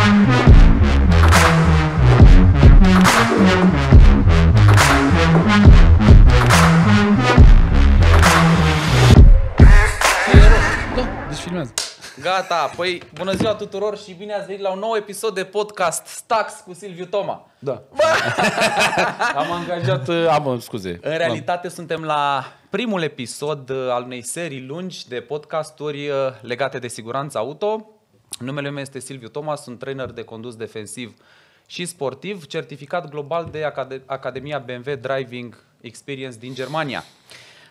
Da, deci Gata, păi bună ziua tuturor și bine ați venit la un nou episod de podcast Stax cu Silviu Toma. Da. Bă! am angajat, uh, am, uh, scuze. În realitate am. suntem la primul episod uh, al unei serii lungi de podcasturi legate de siguranță auto. Numele meu este Silviu Thomas, sunt trainer de condus defensiv și sportiv, certificat global de Acad- Academia BMW Driving Experience din Germania.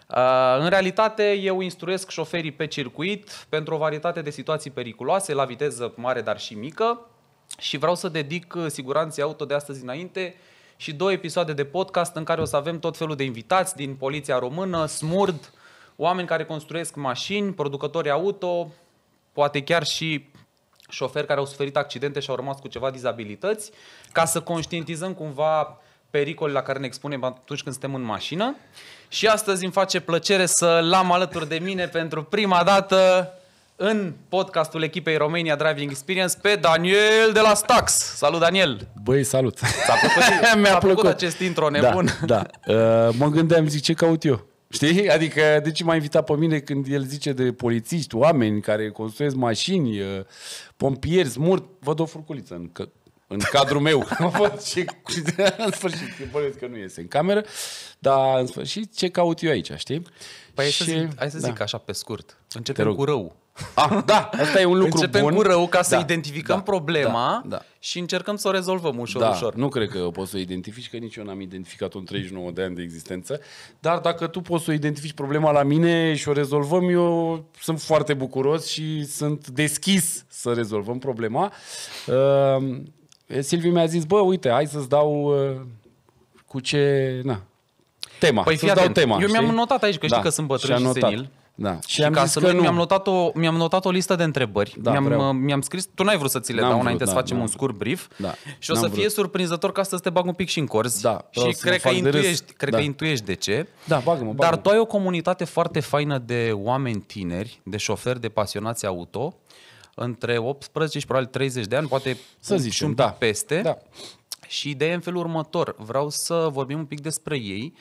Uh, în realitate, eu instruiesc șoferii pe circuit pentru o varietate de situații periculoase, la viteză mare, dar și mică, și vreau să dedic siguranței auto de astăzi înainte și două episoade de podcast în care o să avem tot felul de invitați din Poliția Română, Smurd, oameni care construiesc mașini, producători auto, poate chiar și șoferi care au suferit accidente și au rămas cu ceva dizabilități, ca să conștientizăm cumva pericolul la care ne expunem atunci când suntem în mașină. Și astăzi îmi face plăcere să l-am alături de mine pentru prima dată în podcastul echipei România Driving Experience pe Daniel de la Stax. Salut, Daniel! Băi, salut! S-a plăcut, Mi-a plăcut. plăcut acest intro da, nebun. Da, da. Uh, mă gândeam, zic, ce caut eu? Știi? Adică de ce m-a invitat pe mine când el zice de polițiști, oameni care construiesc mașini, uh, pompieri, smurt, văd o furculiță în, că, în cadrul meu. văd în sfârșit, bănuiesc că nu iese în cameră, dar în sfârșit ce caut eu aici, știi? Păi și, hai să zic, hai să zic da. așa pe scurt. Începem cu rău. A, ah, da, asta e un lucru Începem bun. cu rău ca să da, identificăm da, problema da, da. și încercăm să o rezolvăm ușor, da, ușor. Nu cred că poți să o identifici, că nici eu n-am identificat-o în 39 de ani de existență, dar dacă tu poți să o identifici problema la mine și o rezolvăm, eu sunt foarte bucuros și sunt deschis să rezolvăm problema. Uh, Silviu mi-a zis, bă, uite, hai să-ți dau uh, cu ce... Na, tema, păi să dau tema. Eu știi? mi-am notat aici, că da, știi că sunt bătrân și, și senil. Da. Și, și am ca zis să că nu, mi-am notat, o, mi-am notat o listă de întrebări. Da, mi-am, uh, mi-am scris, tu n-ai vrut să ți le dau înainte da, să facem da, un scurt brief. Da. Și o să vrut. fie surprinzător ca să te bag un pic și în corzi. Da, și cred, că intuiești, cred da. că intuiești de ce. Da, bagă-mă, bagă Dar tu ai o comunitate foarte faină de oameni tineri, de șoferi, de pasionați auto, între 18 și probabil 30 de ani, poate să zicem, și un da. pic da. peste. Da. Și ideea în felul următor, vreau să vorbim un pic despre ei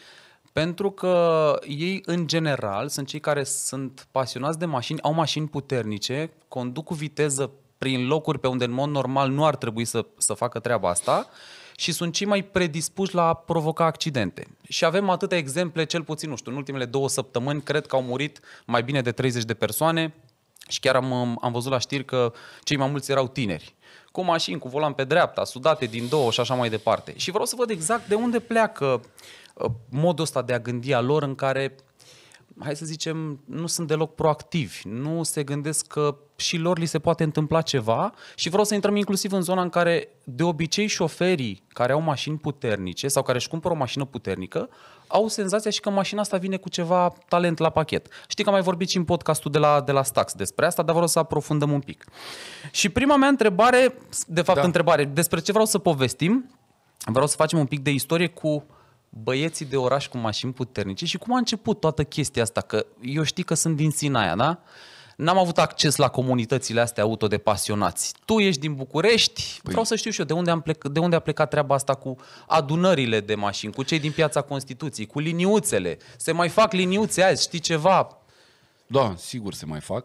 pentru că ei, în general, sunt cei care sunt pasionați de mașini, au mașini puternice, conduc cu viteză prin locuri pe unde, în mod normal, nu ar trebui să, să facă treaba asta și sunt cei mai predispuși la a provoca accidente. Și avem atâtea exemple, cel puțin, nu știu, în ultimele două săptămâni, cred că au murit mai bine de 30 de persoane și chiar am, am văzut la știri că cei mai mulți erau tineri cu mașini, cu volan pe dreapta, sudate din două și așa mai departe. Și vreau să văd exact de unde pleacă modul ăsta de a gândi a lor în care hai să zicem, nu sunt deloc proactivi, nu se gândesc că și lor li se poate întâmpla ceva și vreau să intrăm inclusiv în zona în care de obicei șoferii care au mașini puternice sau care își cumpără o mașină puternică au senzația și că mașina asta vine cu ceva talent la pachet. Știi că am mai vorbit și în podcastul de la, de la Stax despre asta, dar vreau să aprofundăm un pic. Și prima mea întrebare, de fapt da. întrebare, despre ce vreau să povestim, vreau să facem un pic de istorie cu uh, băieții de oraș cu mașini puternice și cum a început toată chestia asta, că eu știi că sunt din Sinaia, da? N-am avut acces la comunitățile astea auto de pasionați. Tu ești din București, păi... vreau să știu și eu de unde, am plec, de unde a plecat treaba asta cu adunările de mașini, cu cei din piața Constituției, cu liniuțele. Se mai fac liniuțe azi, știi ceva? Da, sigur se mai fac.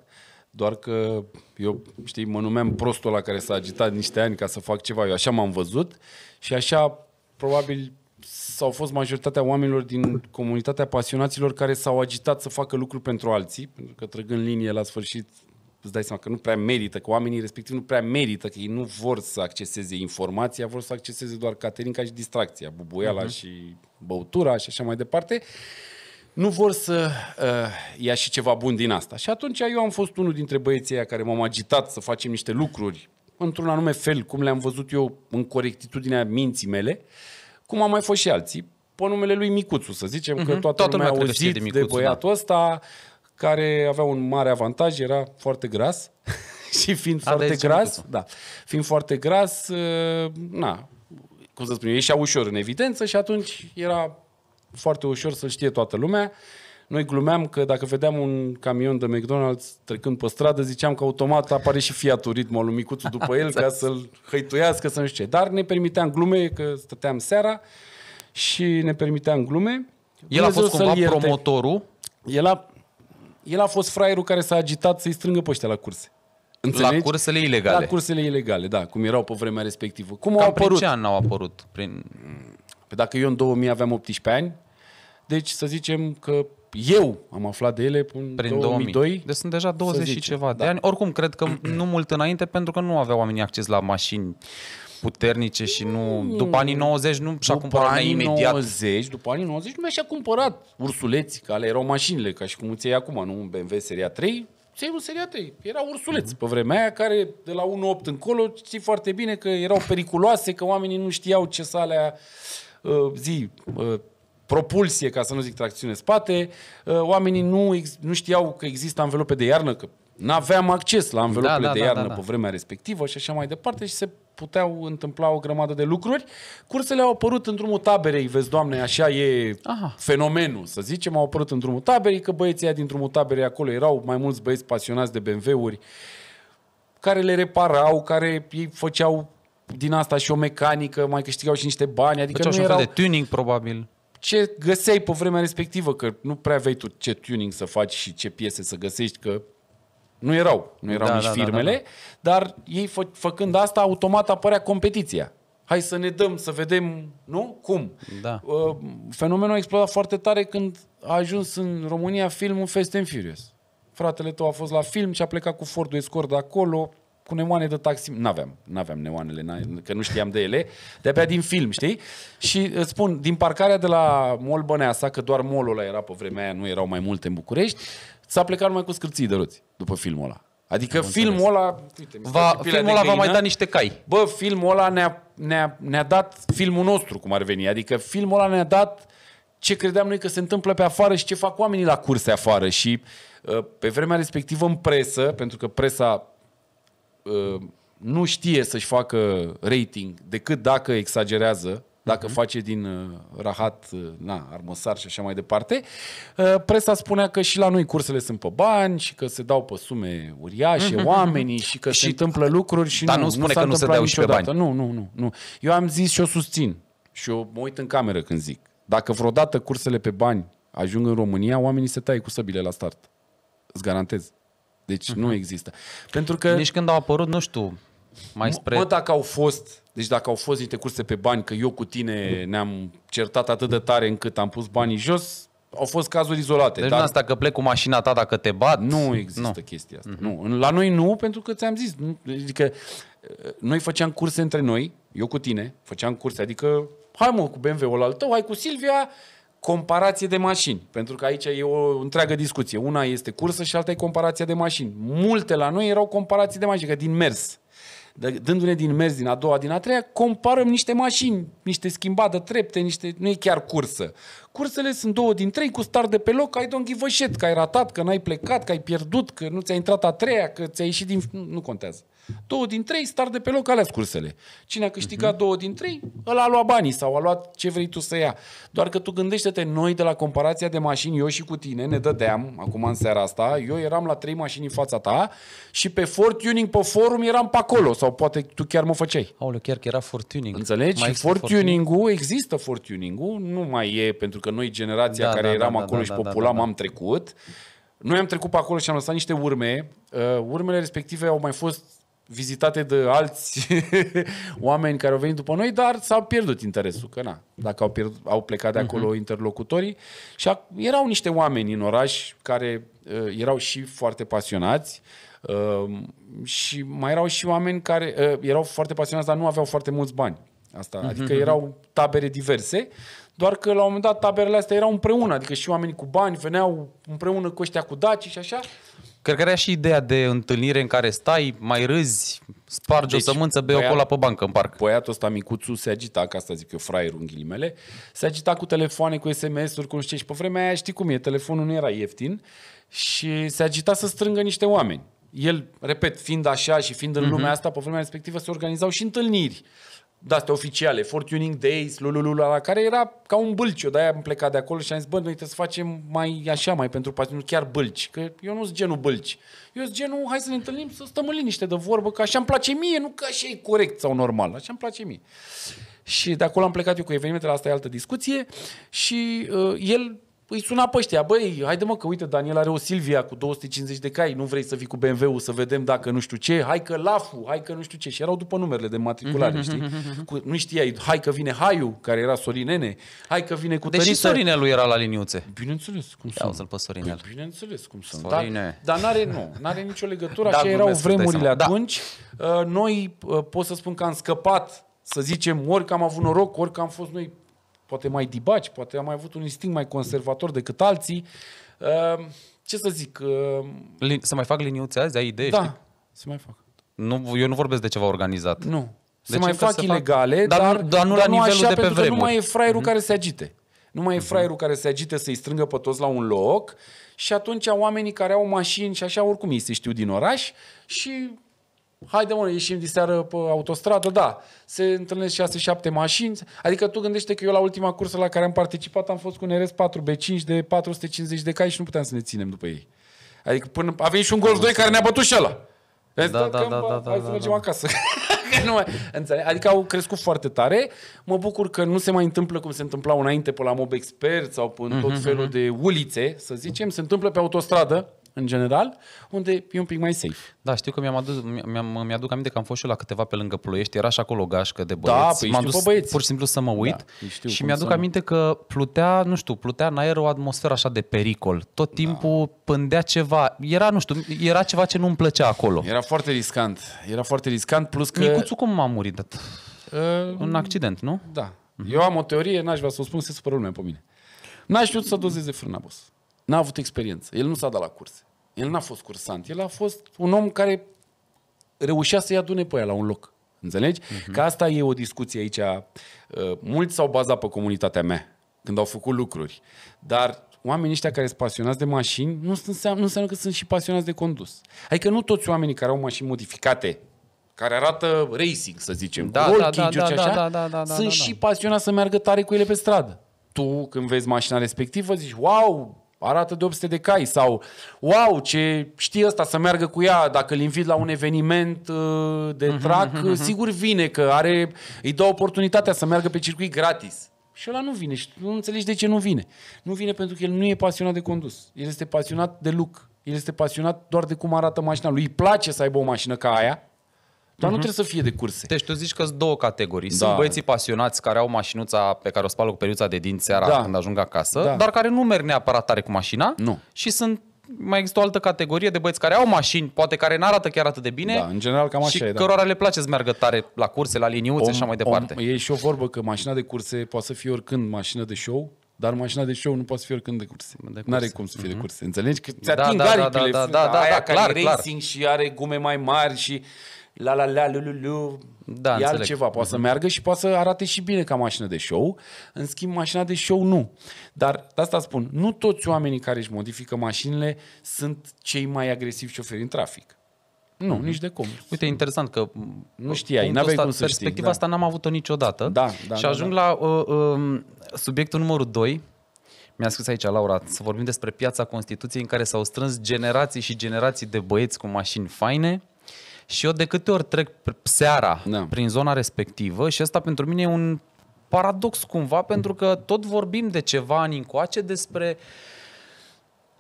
Doar că eu, știi, mă numeam prostul la care s-a agitat niște ani ca să fac ceva. Eu așa m-am văzut și așa probabil sau fost majoritatea oamenilor din comunitatea pasionaților care s-au agitat să facă lucruri pentru alții, pentru că trăgând linie la sfârșit îți dai seama că nu prea merită, că oamenii respectiv nu prea merită, că ei nu vor să acceseze informația, vor să acceseze doar caterinca și distracția, bubuiala uh-huh. și băutura și așa mai departe. Nu vor să uh, ia și ceva bun din asta. Și atunci eu am fost unul dintre băieții aia care m-am agitat să facem niște lucruri într-un anume fel, cum le-am văzut eu în corectitudinea minții mele, uh, cum au mai fost și alții, pe numele lui Micuțu, să zicem, uh-huh. că mhm. toată, toată lumea a auzit de, Micuțu, de da. băiatul da. ăsta, care avea un mare avantaj, era foarte gras și fiind a, foarte deci, gras, Micuțu. da, fiind foarte gras, ă, na, cum să spun, ieșea ușor în evidență și atunci era foarte ușor să știe toată lumea. Noi glumeam că dacă vedeam un camion de McDonald's trecând pe stradă, ziceam că automat apare și Fiat ritmul lui micuțul după el exact. ca să-l hăituiască, să nu știu ce. Dar ne permiteam glume, că stăteam seara și ne permiteam glume. El a fost cumva promotorul? El a, el a fost fraierul care s-a agitat să-i strângă pe la curse. Înțelegi? La cursele ilegale. La cursele ilegale, da, cum erau pe vremea respectivă. Cum Cam au apărut? Prin ce an au apărut? Prin... Pe păi dacă eu în 2000 aveam 18 ani, deci să zicem că eu am aflat de ele în prin 2002. 2000. Deci sunt deja 20 și ceva de da. ani. Oricum, cred că nu mult înainte, pentru că nu aveau oamenii acces la mașini puternice și nu... Mm. După anii 90 nu și-a cumpărat anii imediat. 90, după anii 90 nu mi și-a cumpărat ursuleți, că alea erau mașinile, ca și cum îți iei acum, nu un BMW Seria 3, ți un Seria 3. Era ursuleț mm-hmm. pe vremea aia care de la 1.8 încolo știi foarte bine că erau periculoase, că oamenii nu știau ce să alea uh, zi, uh, propulsie, ca să nu zic tracțiune spate, uh, oamenii nu, nu știau că există anvelope de iarnă, că nu aveam acces la anvelopele da, da, de da, iarnă da, da, da. pe vremea respectivă și așa mai departe și se puteau întâmpla o grămadă de lucruri. Cursele au apărut în drumul taberei, vezi, doamne, așa e Aha. fenomenul, să zicem, au apărut în drumul taberei, că băieții din drumul taberei acolo erau mai mulți băieți pasionați de BMW-uri, care le reparau, care ei făceau din asta și o mecanică, mai câștigau și niște bani. Adică făceau nu erau... de tuning, probabil ce găseai pe vremea respectivă, că nu prea vei tu ce tuning să faci și ce piese să găsești, că nu erau, nu erau da, nici da, da, firmele, da, da. dar ei fă, făcând asta, automat apărea competiția. Hai să ne dăm, să vedem, nu? Cum? Da. Uh, fenomenul a explodat foarte tare când a ajuns în România filmul Fast and Furious. Fratele tău a fost la film și a plecat cu Ford Escort de acolo, cu neoane de taxi. N-aveam, n-aveam neoanele, că nu știam de ele. De-abia din film, știi? Și îți spun, din parcarea de la Mol Băneasa, că doar molul ăla era pe vremea aia, nu erau mai multe în București, s-a plecat numai cu scârții de roți după filmul ăla. Adică Am filmul ăla... Uite, va, filmul ăla va mai da niște cai. Bă, filmul ăla ne-a, ne-a, ne-a dat filmul nostru, cum ar veni. Adică filmul ăla ne-a dat ce credeam noi că se întâmplă pe afară și ce fac oamenii la curse afară. Și uh, pe vremea respectivă în presă, pentru că presa Uh, nu știe să-și facă rating decât dacă exagerează, dacă uh-huh. face din uh, rahat, uh, na, armăsar și așa mai departe. Presa spunea că și la noi cursele sunt pe bani și că se dau pe sume uriașe uh-huh. oamenii și că și se întâmplă lucruri și dar nu, nu spune nu că nu se dau niciodată. și pe bani. Nu, nu, nu, nu. Eu am zis și o susțin și eu mă uit în cameră când zic. Dacă vreodată cursele pe bani ajung în România, oamenii se taie cu săbile la start. Îți garantez. Deci uh-huh. nu mhm. există. Pentru că... Nici când au apărut, nu știu, mai spre... Mă, dacă au fost, deci dacă au fost niște curse pe bani, că eu cu tine ne-am certat atât de tare încât am pus banii jos, au fost cazuri izolate. Deci dar... nu asta că plec cu mașina ta dacă te bat? Nu există nu. chestia asta. Uh-huh. Nu. La noi nu, pentru că ți-am zis. Adică ă, noi făceam curse între noi, eu cu tine, făceam curse, adică hai mă cu BMW-ul al tău, hai cu Silvia, comparație de mașini, pentru că aici e o întreagă discuție. Una este cursă și alta e comparația de mașini. Multe la noi erau comparații de mașini, că din mers. Dându-ne din mers, din a doua, din a treia, comparăm niște mașini, niște schimbate trepte, niște... nu e chiar cursă. Cursele sunt două din trei cu start de pe loc, că ai don ghivășet, că ai ratat, că n-ai plecat, că ai pierdut, că nu ți-a intrat a treia, că ți-a ieșit din... Nu, nu contează. Două din trei, star de pe loc, alea cursele. Cine a câștigat uh-huh. două din trei, ăla a luat banii sau a luat ce vrei tu să ia. Doar că tu gândește-te, noi de la comparația de mașini, eu și cu tine, ne dădeam, acum în seara asta, eu eram la trei mașini în fața ta și pe Fortuning, pe forum, eram pe acolo. Sau poate tu chiar mă făceai. Aoleu, chiar că era Fortuning. Înțelegi? Mai Fortuning-ul, există Fortuning-ul, nu mai e, pentru că noi, generația da, care da, eram da, acolo da, și da, da, populam, da, da. am trecut. Noi am trecut pe acolo și am lăsat niște urme. Uh, urmele respective au mai fost vizitate de alți oameni care au venit după noi, dar s-au pierdut interesul, că na, dacă au, pierdut, au plecat de mhm. acolo uh-huh. interlocutorii și a, erau niște oameni în oraș care uh, erau și foarte pasionați uh, și mai erau și oameni care uh, erau foarte pasionați, dar nu aveau foarte mulți bani. Asta, uh-huh. adică mhm. erau tabere diverse, doar că la un moment dat taberele astea erau împreună, adică și oamenii cu bani veneau împreună cu ăștia cu daci și așa. Cred că era și ideea de întâlnire în care stai, mai râzi, spargi deci, o sămânță, bei băiat, o cola pe bancă în parc. Băiatul ăsta micuțul se agita, ca asta zic eu, fraierul în ghilimele, se agita cu telefoane, cu SMS-uri, cu nu știu și pe vremea aia știi cum e, telefonul nu era ieftin și se agita să strângă niște oameni. El, repet, fiind așa și fiind în mhm. lumea asta, pe vremea respectivă se organizau și întâlniri de-astea oficiale, Fortuning Days, lululula, care era ca un bâlciu, de-aia am plecat de acolo și am zis, bă, noi trebuie să facem mai așa, mai pentru pasiune, chiar bâlci, că eu nu sunt genul bâlci. Eu sunt genul, hai să ne întâlnim, să stăm în liniște de vorbă, că așa îmi place mie, nu că așa e corect sau normal, așa îmi place mie. Și de acolo am plecat eu cu evenimentele, asta e altă discuție și uh, el îi suna pe ăștia, băi, haide mă că uite, Daniel are o Silvia cu 250 de cai, nu vrei să vii cu BMW-ul să vedem dacă nu știu ce, hai că Lafu, hai că nu știu ce. Și erau după numerele de matriculare, mhm, știi? Mhm, mhm. Cu, nu știai, hai că vine Haiu, care era Sorinene, hai că vine cu Deși tărită. Sorinelul era la liniuțe. Bineînțeles, cum sunt. Ia pe Sorinel. Păi, bineînțeles, cum sunt. Da, Sorine. Dar, dar n-are, nu, n-are nicio legătură, da, așa erau vremurile da. atunci. Da. Noi uh, pot să spun că am scăpat să zicem, ori că am avut noroc, ori că am fost noi poate mai dibaci, poate am mai avut un instinct mai conservator decât alții. Ehm, ce să zic? Ehm, să mai fac liniuțe azi? Ai idee? Da, știi? se mai fac. Nu, eu nu vorbesc de ceva organizat. Nu. De se mai fac ilegale, fac... Dar, dar, dar nu dar la nu nivelul așa, de pe vremuri. nu mai e fraierul mm-hmm. care se agite. Nu mai e mhm. fraierul care se agite să-i strângă pe toți la un loc și atunci oamenii care au mașini și așa oricum ei se știu din oraș și haide mă, ieșim de seară pe autostradă, da, se întâlnesc 6-7 mașini, adică tu gândește că eu la ultima cursă la care am participat am fost cu un RS 4B5 de 450 de cai și nu puteam să ne ținem după ei. Adică până a venit și un Golf 2 care ne-a bătut și ăla. Da, da, da, da, da, hai da, să mergem da. acasă. nu mai, Adică au crescut foarte tare. Mă bucur că nu se mai întâmplă cum se întâmplau înainte pe la Mob Expert sau pe în tot mhm, felul mhm. de ulițe, să zicem. Se întâmplă pe autostradă în general, unde e un pic mai safe. Da, știu că mi-am adus, mi-am, mi-aduc aminte că am fost și eu la câteva pe lângă Ploiești, era și acolo o gașcă de da, băieți. Da, păi m-am dus băieți. pur și simplu să mă uit da, știu și mi-aduc să... aminte că plutea, nu știu, plutea în aer o atmosferă așa de pericol. Tot da. timpul da. pândea ceva, era, nu știu, era ceva ce nu-mi plăcea acolo. Era foarte riscant, era foarte riscant, plus că... Micuțul cum a murit? Uh, un accident, nu? Da. Uh-huh. Eu am o teorie, n-aș vrea să o spun, se supără lumea pe mine. n aș știut să dozeze frâna, boss. N-a avut experiență. El nu s-a dat la curse. El n-a fost cursant. El a fost un om care reușea să-i adune pe aia la un loc. Înțelegi? Uh-huh. Că asta e o discuție aici. Uh, mulți s-au bazat pe comunitatea mea când au făcut lucruri. Dar oamenii ăștia care sunt pasionați de mașini nu înseamnă, nu înseamnă că sunt și pasionați de condus. Adică nu toți oamenii care au mașini modificate care arată racing, să zicem, da, da, da, da, așa, da, da, da, da, sunt da, da. și pasionați să meargă tare cu ele pe stradă. Tu, când vezi mașina respectivă, zici, wow, arată de 800 de cai sau wow, ce știe ăsta să meargă cu ea, dacă îl invit la un eveniment uh, de mhm, trac, mhm, mhm. sigur vine că are, îi dă oportunitatea să meargă pe circuit gratis. Și ăla nu vine și nu înțelegi de ce nu vine. Nu vine pentru că el nu e pasionat de condus. El este pasionat de look. El este pasionat doar de cum arată mașina lui. Îi place să aibă o mașină ca aia, dar uh-huh. nu mhm. trebuie să fie de curse. Deci tu zici că sunt două categorii. Da. Sunt băieții pasionați care au mașinuța pe care o spală cu periuța de dinți seara da. când ajung acasă, da. dar care nu merg neapărat tare cu mașina. Nu. Și sunt mai există o altă categorie de băieți care au mașini, poate care nu arată chiar atât de bine. Da, în general cam așa și e, da. cărora le place să meargă tare la curse, la liniuțe om, și așa mai departe. Om, e și o vorbă că mașina de curse poate să fie oricând mașină de show, dar mașina de show nu poate să fie oricând de curse. De curse. N-are cum să fie uh-huh. de mhm. curse. Înțelegi? Că da da da, da, da, da, da, da, da, da, da, da, da, da, și are gume mai mari și la la la, lu, lu, lu. Da, e altceva. Poate uh-huh. să meargă și poate să arate și bine ca mașină de show. În schimb, mașina de show nu. Dar de asta spun, nu toți oamenii care își modifică mașinile sunt cei mai agresivi șoferi în trafic. Nu, mm-hmm. nici de cum. Uite, interesant că nu știai, n cum să Perspectiva știi, da. asta n-am avut-o niciodată. Da, da, și da, ajung da, da. la uh, uh, subiectul numărul 2. Mi-a scris aici Laura să vorbim despre piața Constituției în care s-au strâns generații și generații de băieți cu mașini faine și eu de câte ori trec seara da. prin zona respectivă și asta pentru mine e un paradox cumva, pentru că tot vorbim de ceva ani încoace despre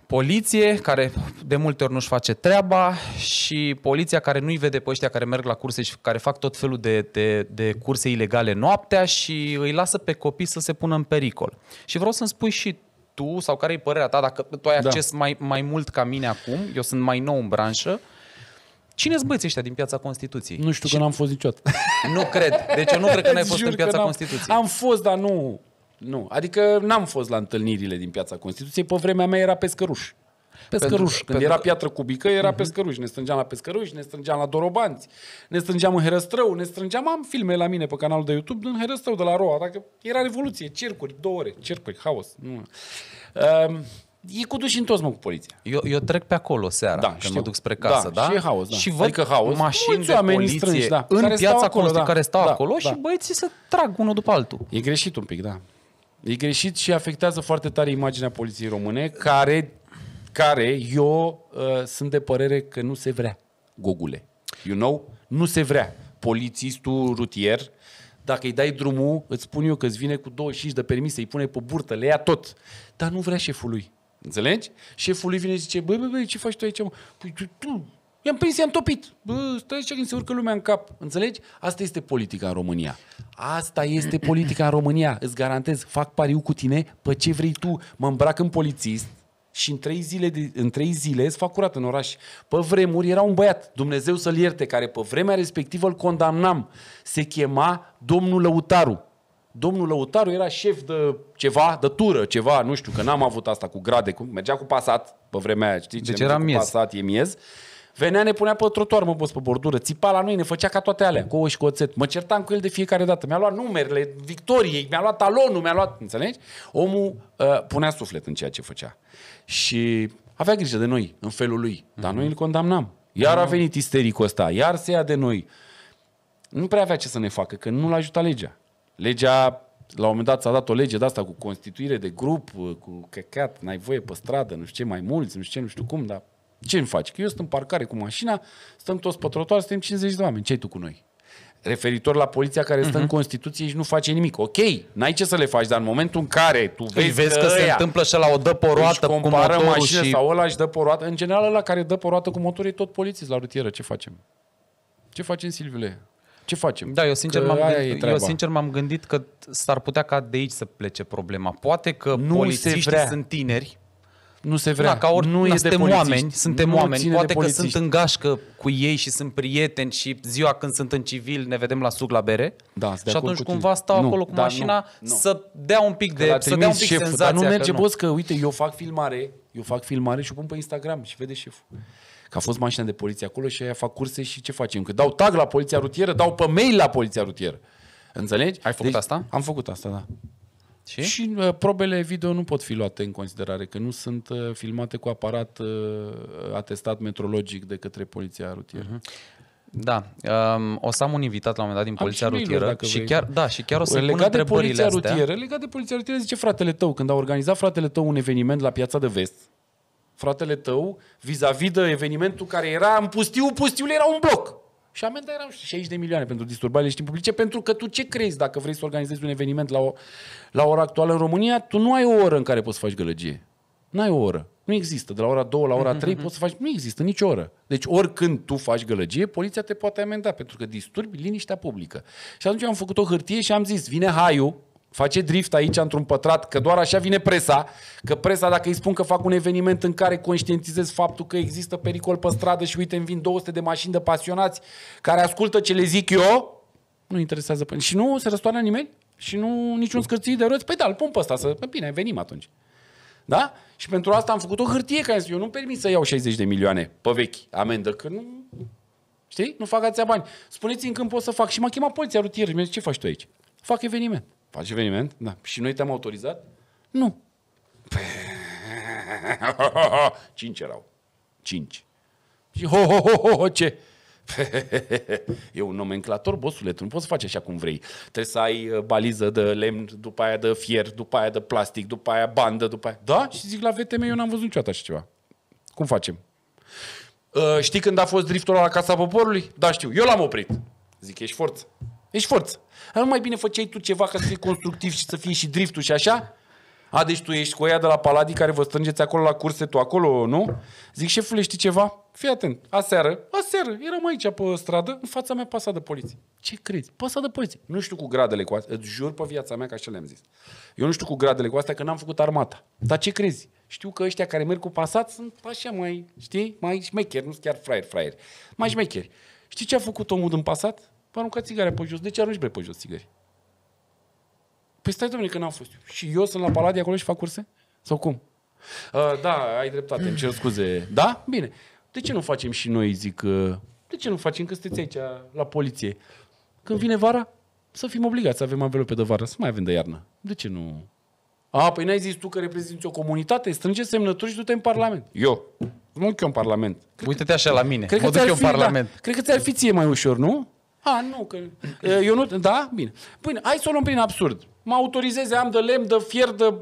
poliție care de multe ori nu-și face treaba și poliția care nu-i vede pe ăștia care merg la curse și care fac tot felul de, de, de curse ilegale noaptea și îi lasă pe copii să se pună în pericol. Și vreau să-mi spui și tu sau care e părerea ta, dacă tu ai da. acces da. mai, mai mult ca mine acum, eu sunt mai nou în branșă, Cine sunt băieții ăștia din piața Constituției? Nu știu și... că n-am fost niciodată. nu cred. Deci eu nu cred că n-ai fost în piața Constituției. Am fost, dar nu. Nu. Adică n-am fost la întâlnirile din piața Constituției. Pe vremea mea era pescăruș. Pescăruș. Pentru, Când pentru... era piatră cubică, era uh-huh. pescăruș. Ne strângeam la pescăruș, ne strângeam la dorobanți, ne strângeam în Herăstrău, ne strângeam... Am filme la mine pe canalul de YouTube în Herăstrău, de la Roa. Dacă era revoluție, cercuri, două ore, cercuri, haos. Nu. Uh, e cu duși toți, mă, cu poliția. Eu, eu trec pe acolo seara, da, când știu. mă duc spre casă, da? da? Și e haos, da. Și văd adică haos, mașini de poliție strângi, da. în care piața acolo, da. care stau da, acolo da. și băieții se trag unul după altul. E greșit un pic, da. E greșit și afectează foarte tare imaginea poliției române, care, care eu uh, sunt de părere că nu se vrea, Gogule. You know? Nu se vrea. Polițistul rutier, dacă îi dai drumul, îți spun eu că îți vine cu 25 de permise, îi pune pe burtă, le ia tot. Dar nu vrea șeful lui. Înțelegi? Șeful lui vine și zice, băi, băi, băi, ce faci tu aici? Păi, tu, tu, i-am prins, i-am topit. Bă, stai aici când se urcă lumea în cap. Înțelegi? Asta este politica în România. Asta este politica în România. Îți garantez, fac pariu cu tine pe ce vrei tu. Mă îmbrac în polițist, și în trei zile, de, în trei zile îți fac curat în oraș. Pe vremuri era un băiat, Dumnezeu să-l ierte, care pe vremea respectivă îl condamnam. Se chema domnul Lăutaru domnul Lăutaru era șef de ceva, de tură, ceva, nu știu, că n-am avut asta cu grade, cu, mergea cu pasat pe vremea aia, știi? Deci era miez. Pasat, e miez. Venea, ne punea pe trotuar, mă, boss, pe bordură, țipa la noi, ne făcea ca toate alea, cu ouă și cu oțet. Mă certam cu el de fiecare dată. Mi-a luat numerele victoriei, mi-a luat talonul, mi-a luat, înțelegi? Omul uh, punea suflet în ceea ce făcea. Și avea grijă de noi, în felul lui. Dar mm-hmm. noi îl condamnam. Iar mm-hmm. a mhm. venit istericul ăsta, iar se ia de noi. Nu prea avea ce să ne facă, că nu l ajutat legea. Legea, la un moment dat s-a dat o lege de asta cu constituire de grup, uh, cu căcat, n-ai voie pe stradă, nu știu ce, mai mulți, nu știu ce, nu știu cum, dar ce îmi faci? Că eu sunt în parcare cu mașina, stăm toți pe trotuar, suntem 50 de oameni, ce tu cu noi? referitor la poliția care stă uh-huh. în mhm. Constituție și nu face nimic. Ok, n-ai ce să le faci, dar în momentul în care tu vezi, vezi că, că se întâmplă și la o dă poroată cu motorul mașină și... sau ăla și dă poroată, în general la care dă poroată cu motorul e tot polițist la rutieră. Ce facem? Ce facem, Silviule? ce facem? Da, eu sincer, m-am gândit, eu sincer m-am gândit că s-ar putea ca de aici să plece problema. Poate că nu polițiștii vrea. sunt tineri, nu se vrea. Da, ca ori, nu na, da, e suntem de oameni, suntem nu oameni. Poate că sunt în gașcă cu ei și sunt prieteni și ziua când sunt în civil ne vedem la suc la bere. Da, și atunci cumva stau nu, acolo cu da, mașina nu, nu. să dea un pic de să dea un pic șeful, senzația dar nu merge că nu. boss că uite, eu fac filmare, eu fac filmare și o pun pe Instagram și vede șeful. Că a fost mașina de poliție acolo și aia fac curse și ce facem? Că dau tag la poliția rutieră, dau pe mail la poliția rutieră. Înțelegi? Ai făcut deci, asta? Am făcut asta, da. Și? și uh, probele video nu pot fi luate în considerare, că nu sunt uh, filmate cu aparat uh, atestat metrologic de către poliția rutieră. Uh-huh. Da, um, o să am un invitat la un moment dat din am poliția rutieră și chiar, da, și chiar o să legat pun de poliția rutieră, astea. Legat de poliția rutieră, zice fratele tău, când a organizat fratele tău un eveniment la Piața de Vest, fratele tău, vis-a-vis de evenimentul care era în pustiu, pustiul era un bloc. Și amenda era 60 de milioane pentru disturbările și timp publice, pentru că tu ce crezi dacă vrei să organizezi un eveniment la, o, la ora actuală în România? Tu nu ai o oră în care poți să faci gălăgie. Nu ai o oră. Nu există. De la ora 2 la ora 3 mm-hmm. Mhm. poți să faci... Nu există nicio oră. Deci oricând tu faci gălăgie, poliția te poate amenda pentru că disturbi liniștea publică. Și atunci am făcut o hârtie și am zis, vine Haiu, face drift aici într-un pătrat, că doar așa vine presa, că presa dacă îi spun că fac un eveniment în care conștientizez faptul că există pericol pe stradă și uite îmi vin 200 de mașini de pasionați care ascultă ce le zic eu, nu interesează pe Și nu se răstoarnă nimeni și nu niciun scârțit de roți. Păi da, îl pun pe ăsta, să... bine, venim atunci. Da? Și pentru asta am făcut o hârtie care eu nu permit să iau 60 de milioane pe vechi amendă, că nu... Știi? Nu fac ația bani. Spuneți-mi când pot să fac. Și m-a chemat poliția rutieră și mi-a zis, ce faci tu aici? Fac eveniment. Faci eveniment? Da. Și noi te-am autorizat? Nu. Cinci erau. Cinci. Și ho, ho, ho, ho, ho ce? e un nomenclator, bosule, tu nu poți să faci așa cum vrei. Trebuie să ai uh, baliză de lemn, după aia de fier, după aia de plastic, după aia bandă, după aia... Da? Și zic, la VTM eu n-am văzut niciodată așa ceva. Cum facem? Uh, știi când a fost driftul la Casa Poporului? Da, știu. Eu l-am oprit. Zic, ești forță. Ești forță. Nu mai bine făceai tu ceva ca să fii constructiv și să fii și driftul și așa? A, deci tu ești cu ea de la Paladi care vă strângeți acolo la curse, tu acolo, nu? Zic, șefule, știi ceva? Fii atent. Aseară, aseară, eram aici pe stradă, în fața mea pasa de poliție. Ce crezi? Pasa de poliție. Nu știu cu gradele cu astea, îți jur pe viața mea că așa le-am zis. Eu nu știu cu gradele cu astea că n-am făcut armata. Dar ce crezi? Știu că ăștia care merg cu pasat sunt așa mai, știi, mai șmecheri, nu sunt chiar fraier, fraier. Mai șmecheri. Știi ce a făcut omul din pasat? Păi arunca țigare pe jos. De ce arunci, bre, pe jos țigări? Păi stai, domnule, că n-am fost. Și eu sunt la paladie acolo și fac curse? Sau cum? Uh, da, ai dreptate, îmi cer scuze. Da? Bine. De ce nu facem și noi, zic, uh, de ce nu facem că sunteți aici la poliție? Când vine vara, să fim obligați să avem anvelope de vară, să mai avem de iarnă. De ce nu? A, păi n-ai zis tu că reprezinți o comunitate, strânge semnături și du-te în Parlament. Eu. Nu eu în Parlament. Uite-te așa la mine. Cred că, mă duc eu în da. Parlament. Da, cred că ți-ar fi ție mai ușor, nu? A, nu, că... Eu nu... Da? Bine. Bine, păi, hai să o luăm prin absurd. Mă autorizeze, am de lemn, de fier, de...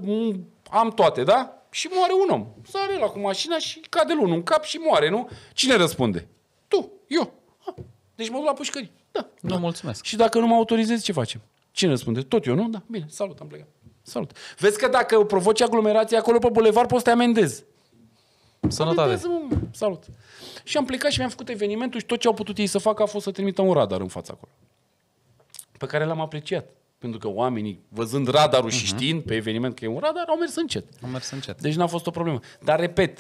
Am toate, da? Și moare un om. Sare la cu mașina și cade lunul în cap și moare, nu? Cine răspunde? Tu, eu. Ha. Deci mă duc la pușcării. Da. Nu, da. mulțumesc. Și dacă nu mă autorizezi, ce facem? Cine răspunde? Tot eu, nu? Da, bine, salut, am plecat. Salut. Vezi că dacă provoci aglomerație acolo pe bulevard, poți să te amendezi. Sănătate. Amendezi, salut. Și am plecat și mi-am făcut evenimentul și tot ce au putut ei să facă a fost să trimită un radar în fața acolo. Pe care l-am apreciat. Pentru că oamenii, văzând radarul uh-huh. și mhm. știind pe eveniment că e un radar, au mers încet. Au mers încet. Deci n-a fost o problemă. Dar, repet,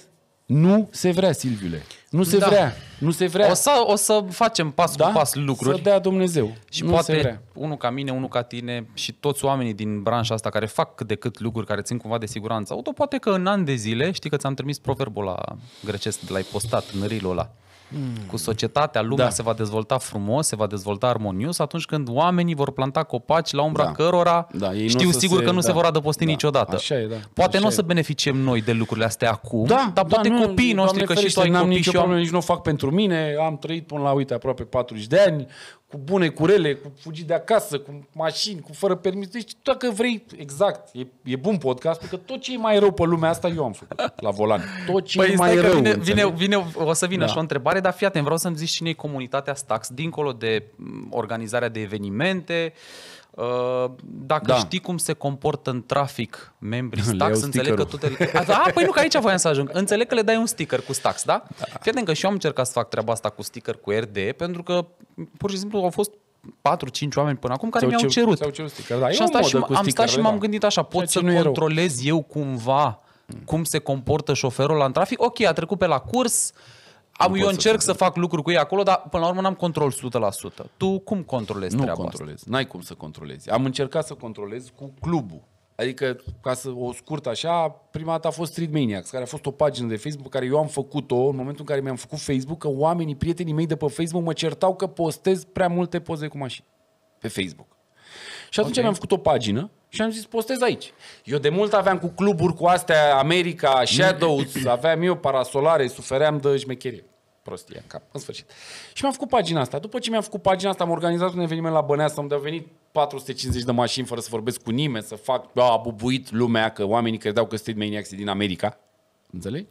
nu se vrea, Silviule. Nu se da. vrea. Nu se vrea. O să, o să facem pas da? cu pas lucruri. Să dea Dumnezeu. Și nu poate se vrea. unul ca mine, unul ca tine și toți oamenii din branșa asta care fac cât de cât lucruri care țin cumva de siguranță auto, poate că în an de zile, știi că ți-am trimis proverbul la grecesc, l-ai postat în rilul ăla. Hmm. cu societatea, lumea da. se va dezvolta frumos, se va dezvolta armonios atunci când oamenii vor planta copaci la umbra da. cărora da, știu sigur se, că nu da. se vor adăposti da. niciodată. Așa e, da. Poate nu o să beneficiem noi de lucrurile astea acum, da, dar da, poate da, nu, copiii noștri, că și tu ai copii și eu am... nici nu fac pentru mine, am trăit până la, uite, aproape 40 de ani, cu bune, cu rele, cu fugit de acasă, cu mașini, cu fără permis. Deci dacă vrei, exact, e, e bun podcastul, că tot ce e mai rău pe lumea asta eu am făcut la volan. Tot ce păi, e mai rău. Vine, vine, vine, o să vină da. și o întrebare, dar fii atent, vreau să-mi zici cine e comunitatea Stax, dincolo de mm, organizarea de evenimente, Uh, dacă da. știi cum se comportă în trafic membrii Stax, înțeleg că tu te... A, a, da, păi nu, că aici voiam să ajung. Înțeleg că le dai un sticker cu Stax, da? da. Fii că și eu am încercat să fac treaba asta cu sticker cu RDE, pentru că pur și simplu au fost 4-5 oameni până acum care mi-au cerut. cerut sticker, da. Și am stat și, am stat și m-am da. gândit așa, pot să controlez eu cumva cum se comportă șoferul la în trafic. Ok, a trecut pe la curs, am, eu încerc să, să fac lucruri cu ei acolo, dar până la urmă n-am control 100%. Tu cum controlezi nu treaba controlez. asta? N-ai cum să controlezi. Am încercat să controlez cu clubul. Adică, ca să o scurt așa, prima dată a fost Street Maniacs, care a fost o pagină de Facebook care eu am făcut-o în momentul în care mi-am făcut Facebook, că oamenii, prietenii mei de pe Facebook mă certau că postez prea multe poze cu mașini pe Facebook. Și atunci okay. mi-am făcut o pagină și am zis postez aici. Eu de mult aveam cu cluburi cu astea, America, mm. Shadows, aveam eu parasolare, sufeream de șmecherie prostie în cap. În sfârșit. Și mi-am făcut pagina asta. După ce mi-am făcut pagina asta, am organizat un eveniment la Băneasa unde au venit 450 de mașini fără să vorbesc cu nimeni, să fac, a, bubuit lumea, că oamenii credeau că sunt maniacs din America. Înțelegi?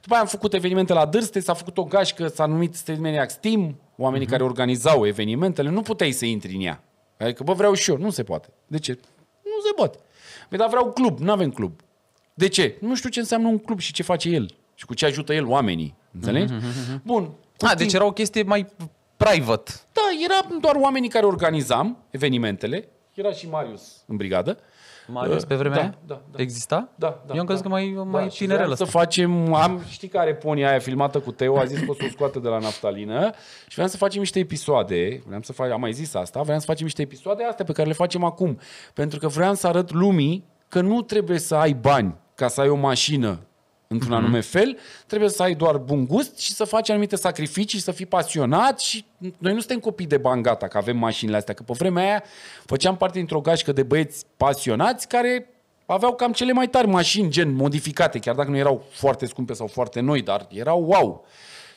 După aia am făcut evenimente la Dârste, s-a făcut o gașcă, s-a numit Street Maniacs Team, oamenii uh-huh. care organizau evenimentele, nu puteai să intri în ea. Adică, bă, vreau și eu, nu se poate. De ce? Nu se poate. Păi, dar vreau club, nu avem club. De ce? Nu știu ce înseamnă un club și ce face el și cu ce ajută el oamenii. Înțelegi? Mm-hmm. Bun. A, ah, deci era o chestie mai private. Da, era doar oamenii care organizam evenimentele. Era și Marius în brigadă. Marius uh, pe vremea da, aia? Da, da. Exista? Da, da. Eu am crezut da, că mai, da, mai da, tinerel să facem, am, știi care pony aia filmată cu Teo, a zis că o să o scoată de la naftalină și vreau să facem niște episoade, vreau să fac, am mai zis asta, vreau să facem niște episoade astea pe care le facem acum. Pentru că vreau să arăt lumii că nu trebuie să ai bani ca să ai o mașină într-un mm-hmm. anume fel, trebuie să ai doar bun gust și să faci anumite sacrificii, să fii pasionat și noi nu suntem copii de bani gata că avem mașinile astea, că pe vremea aia făceam parte dintr-o gașcă de băieți pasionați care aveau cam cele mai tari mașini gen modificate, chiar dacă nu erau foarte scumpe sau foarte noi, dar erau wow.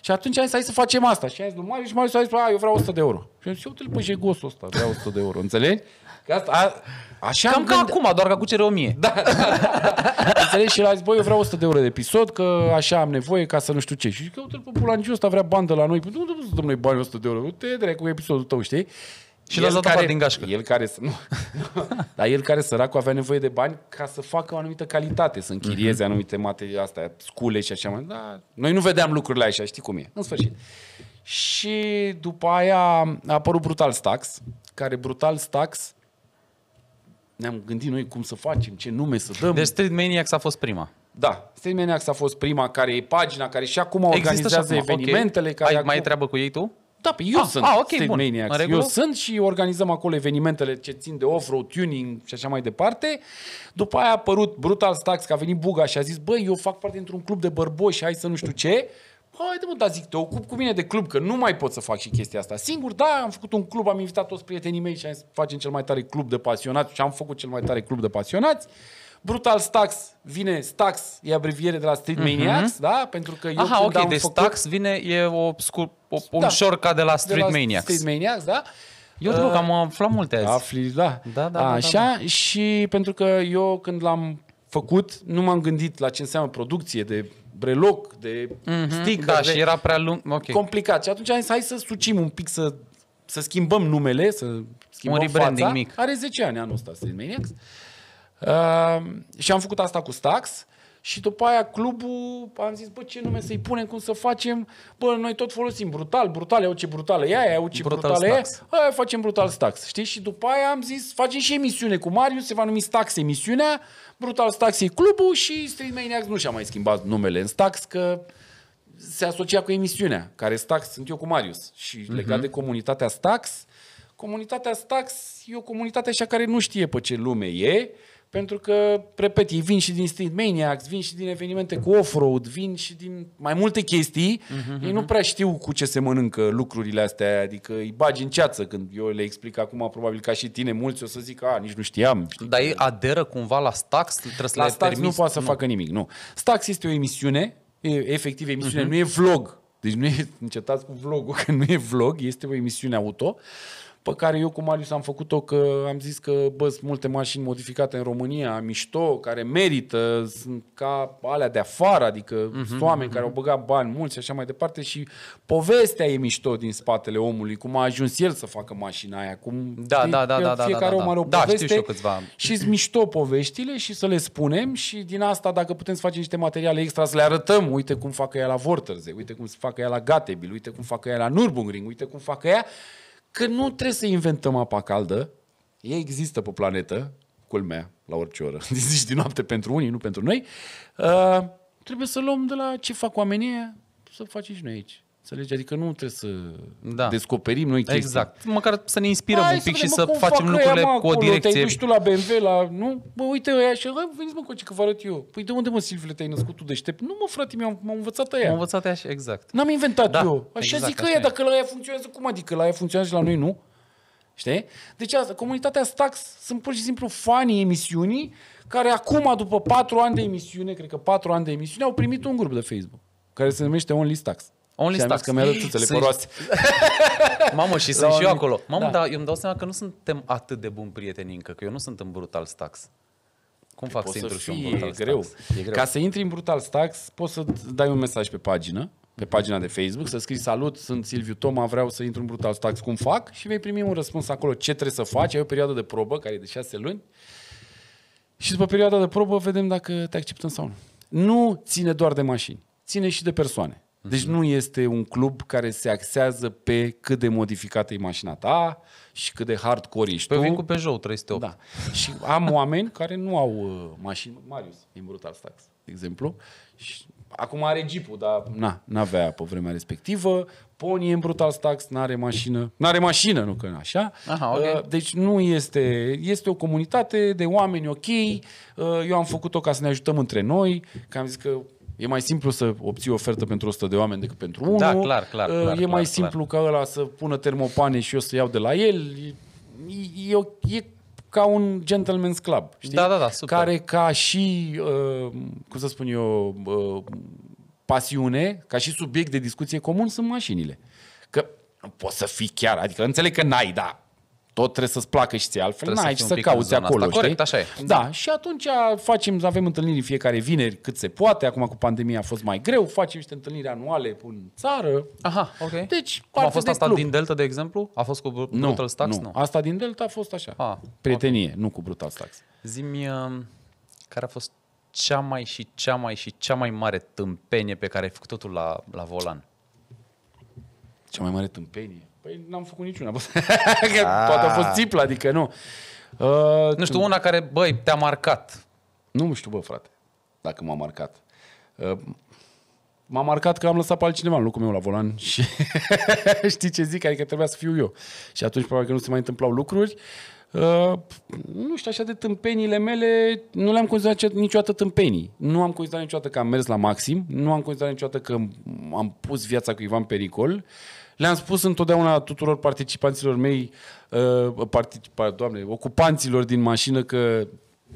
Și atunci ai zis, hai să facem asta. Și ai zis, mai și mai zis, eu vreau 100 de euro. Și am zis, uite-l pe jegosul ăsta, vreau 100 de euro, înțelegi? Că asta, a, așa Cam gând... ca acum, doar că cu cere 1000. Da, da, da. Înțelegi? Și el a zis, băi, eu vreau 100 de euro de episod, că așa am nevoie, ca să nu știu ce. Și că uite-l pe pulanciul ăsta vrea bandă la noi. Păi, nu, nu să dăm noi bani 100 de euro. Te drept cu episodul tău, știi? Și l-a dat afară din gașcă. El care, nu, nu, dar el care săracul avea nevoie de bani ca să facă o anumită calitate, să închirieze uh-huh. anumite materii astea, scule și așa mai. Da, noi nu vedeam lucrurile așa, știi cum e. În sfârșit. Și după aia a apărut Brutal Stax, care Brutal Stax ne-am gândit noi cum să facem, ce nume să dăm. Deci Street Maniacs a fost prima. Da, Street Maniacs a fost prima, care e pagina, care și acum Există organizează și acum, evenimentele. Okay. Care Ai acum... mai treabă cu ei tu? Da, pe eu ah, sunt ah, okay, Street bun. Maniacs. Eu sunt și organizăm acolo evenimentele ce țin de off-road, tuning și așa mai departe. După aia a apărut Brutal Stacks, că a venit Buga și a zis, băi, eu fac parte dintr-un club de bărboși, hai să nu știu ce de mă, dar zic, te ocup cu mine de club, că nu mai pot să fac și chestia asta. Singur, da, am făcut un club, am invitat toți prietenii mei și am zis, facem cel mai tare club de pasionați și am făcut cel mai tare club de pasionați. Brutal Stax vine, Stax e abreviere de la Street mm-hmm. Maniacs, da? Pentru că eu Aha, când ok, da, am deci făcut... Stax vine, e o, scur... o da. un da, ca de la Street de la Maniacs. Street Maniacs, da? Eu uh, că am aflat multe azi. Afli, da. da. Da, da, Așa, da, da. și pentru că eu când l-am făcut, nu m-am gândit la ce înseamnă producție de breloc, de mm-hmm, stick. Da, de... și era prea lung, okay. complicat. Și atunci am zis, hai să sucim un pic, să, să schimbăm numele, să schimbăm un rebranding fața. mic. Are 10 ani anul ăsta, Street Uh, și am făcut asta cu Stax. Uh, și după aia clubul, am zis, bă, ce nume să-i punem, cum să facem? Bă, noi tot folosim brutal, brutal, eu ce brutală e aia, eu ce brutală e aia, facem brutal stax, știi? Și după aia am zis, facem și emisiune cu Marius, se va numi Stax emisiunea, Brutal Stax e clubul și Street Maniacs nu și-a mai schimbat numele în Stax, că se asocia cu emisiunea, care Stax sunt eu cu Marius. Și uh-huh. legat de comunitatea Stax, comunitatea Stax e o comunitate așa care nu știe pe ce lume e, pentru că, repet, ei vin și din Street Maniacs, vin și din evenimente cu off-road, vin și din mai multe chestii. Uh-huh, ei nu mhm. prea știu cu ce se mănâncă lucrurile astea, adică îi bagi în ceață când eu le explic acum, probabil ca și tine, mulți o să zic, a, nici nu știam. Știi? Dar ei aderă cumva la Stax? Trebuie să la le Stax permis? nu poate să nu. facă nimic, nu. Stax este o emisiune, e, efectiv emisiune, uh-huh. nu e vlog. Deci nu e, încetați cu vlogul, că nu e vlog, este o emisiune auto. Uh, pe care eu cu Marius am făcut-o că am zis că bă, sunt multe mașini modificate în România, mișto, care merită, sunt ca alea de afară, adică uh-huh, sunt mhm, oameni uh-huh. care mhm. au băgat bani mulți și așa mai departe și povestea e mișto din spatele omului, cum a ajuns el să facă mașina aia, cum da, da, da, da, da, fiecare da, da, om are o poveste da, știu și sunt mișto poveștile și să le spunem și din asta dacă putem să facem niște materiale extra să le arătăm, uite cum facă ea la Vorterze, uite cum se facă ea la Gatebil, uite cum facă ea la Nürburgring, uite cum facă ea că nu trebuie să inventăm apa caldă, ea există pe planetă, culmea, la orice oră, zici din noapte pentru unii, nu pentru noi, uh, trebuie să luăm de la ce fac oamenii să facem și noi aici. Înțelegi? Adică nu trebuie să da. descoperim noi chestii. Exact. Măcar să ne inspirăm Hai un pic să și să facem fac lucrurile cu o direcție. Te-ai tu la BMW, la... Nu? Bă, uite ăia și... Bă, veniți mă cu ce că vă arăt eu. Păi de unde mă, Silvile, te-ai născut tu deștept? Nu mă, frate, mi-am, m-am învățat aia. M-am învățat aia și exact. N-am inventat da, eu. Așa exact, zic ea, dacă la ea funcționează, cum adică la ea funcționează și la noi nu? Știi? Deci asta, comunitatea Stax sunt pur și simplu fanii emisiunii care acum, după patru ani de emisiune, cred că patru ani de emisiune, au primit un grup de Facebook care se numește Only Stax. Only și stocks. că mi-a dat tuțele sunt... Mamă, și sunt și eu acolo. Mamă, da. dar eu îmi dau seama că nu suntem atât de buni prieteni încă, că eu nu sunt în brutal stocks. Cum păi fac să intru și în brutal e greu. e greu. Ca să intri în brutal stocks, poți să dai un mesaj pe pagină, pe pagina de Facebook, să scrii salut, sunt Silviu Toma, vreau să intru în brutal stocks, cum fac? Și vei primi un răspuns acolo, ce trebuie să faci, ai o perioadă de probă, care e de șase luni, și după perioada de probă vedem dacă te acceptăm sau nu. Nu ține doar de mașini, ține și de persoane. Deci nu este un club care se axează pe cât de modificată e mașina ta și cât de hardcore ești păi tu. vin cu Peugeot 308. Da. Și am oameni care nu au uh, mașini. Marius din Brutal Stax, de exemplu. Și acum are Jeep-ul, dar na, n-avea pe vremea respectivă. Pony în Brutal Stax, n-are mașină. N-are mașină, nu că așa. Aha, uh, okay. deci nu este... Este o comunitate de oameni ok. Uh, eu am făcut-o ca să ne ajutăm între noi, că am zis că E mai simplu să obții ofertă pentru 100 de oameni decât pentru da, unul. Da, clar, clar. E clar mai clar, simplu clar. ca ăla să pună termopane și eu să iau de la el. E, e, e ca un gentleman's club, știi? Da, da, da, super. Care ca și, uh, cum să spun eu, uh, pasiune, ca și subiect de discuție comun sunt mașinile. Că poți să fii chiar, adică înțeleg că n-ai, da, tot trebuie să-ți placă și ție, altfel trebuie n-ai să, să cauți acolo. Asta. Corect, așa e. Da, da, și atunci facem, avem întâlniri fiecare vineri cât se poate, acum cu pandemia a fost mai greu, facem niște întâlniri anuale în țară. Aha, ok. Deci, Cum a fost de asta club. din Delta, de exemplu? A fost cu Brutal nu, Stax? Nu. nu, asta din Delta a fost așa, Ah. prietenie, okay. nu cu Brutal stax. Zimi, um, care a fost cea mai și cea mai și cea mai mare tâmpenie pe care ai făcut totul la, la volan? Cea mai mare tâmpenie? Păi n-am făcut niciuna. A. Ah. toată a fost țipla, adică nu. Uh, nu știu, una care, băi, te-a marcat. Nu știu, bă, frate, dacă m-a marcat. Uh, m-a marcat că am lăsat pe altcineva în locul meu la volan și știi ce zic? Adică trebuia să fiu eu. Și atunci probabil că nu se mai întâmplau lucruri. Uh, nu știu, așa de tâmpeniile mele, nu le-am considerat niciodată tâmpenii. Nu am considerat niciodată că am mers la maxim, nu am considerat niciodată că am pus viața cuiva în pericol. Uh, le-am spus întotdeauna tuturor participanților mei, uh, participa, doamne, ocupanților din mașină că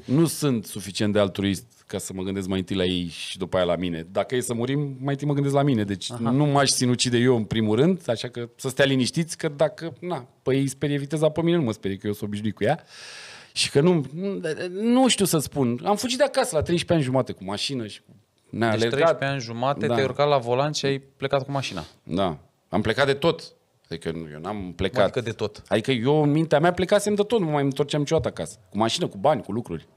nu sunt suficient de altruist ca să mă gândesc mai întâi la ei și după aia la mine. Dacă e să murim, mai întâi mă gândesc la mine. Deci Aha. nu m-aș sinucide eu în primul rând, așa că să stea liniștiți că dacă, na, păi ei sperie viteza pe mine, nu mă sperie că eu sunt s-o obișnuit cu ea. Și că nu, nu știu să spun. Am fugit de acasă la 13 ani jumate cu mașină și ne-a deci alergat. 13 ani jumate da. te-ai urcat la volan și ai plecat cu mașina. Da. Am plecat de tot. Adică eu n-am plecat. Adică de tot. Adică eu în mintea mea plecasem de tot, nu mai întorceam niciodată acasă. Cu mașină, cu bani, cu lucruri.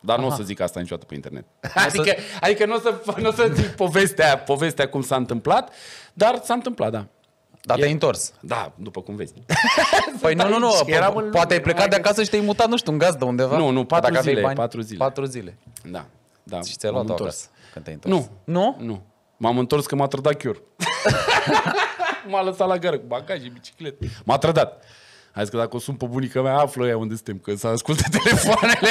Dar nu o să zic asta niciodată pe internet. Adică, adică nu o să, n-o să zic povestea, povestea cum s-a întâmplat, dar s-a întâmplat, da. Dar e... te-ai întors. Da, după cum vezi. păi nu, nu, nu, po- po- poate ai plecat de acasă și te-ai mutat, nu știu, în gazdă undeva. Nu, nu, patru Dacă zile, bani, patru zile. Patru zile. Da, da. Și ți-ai luat întors. când te-ai întors. Nu. Nu? Nu. M-am întors că m-a trădat Cure. M-a lăsat la gară cu bagaje, biciclete. M-a trădat. Hai că dacă o sun pe bunica mea, află ea unde suntem, că s-a ascultă telefoanele.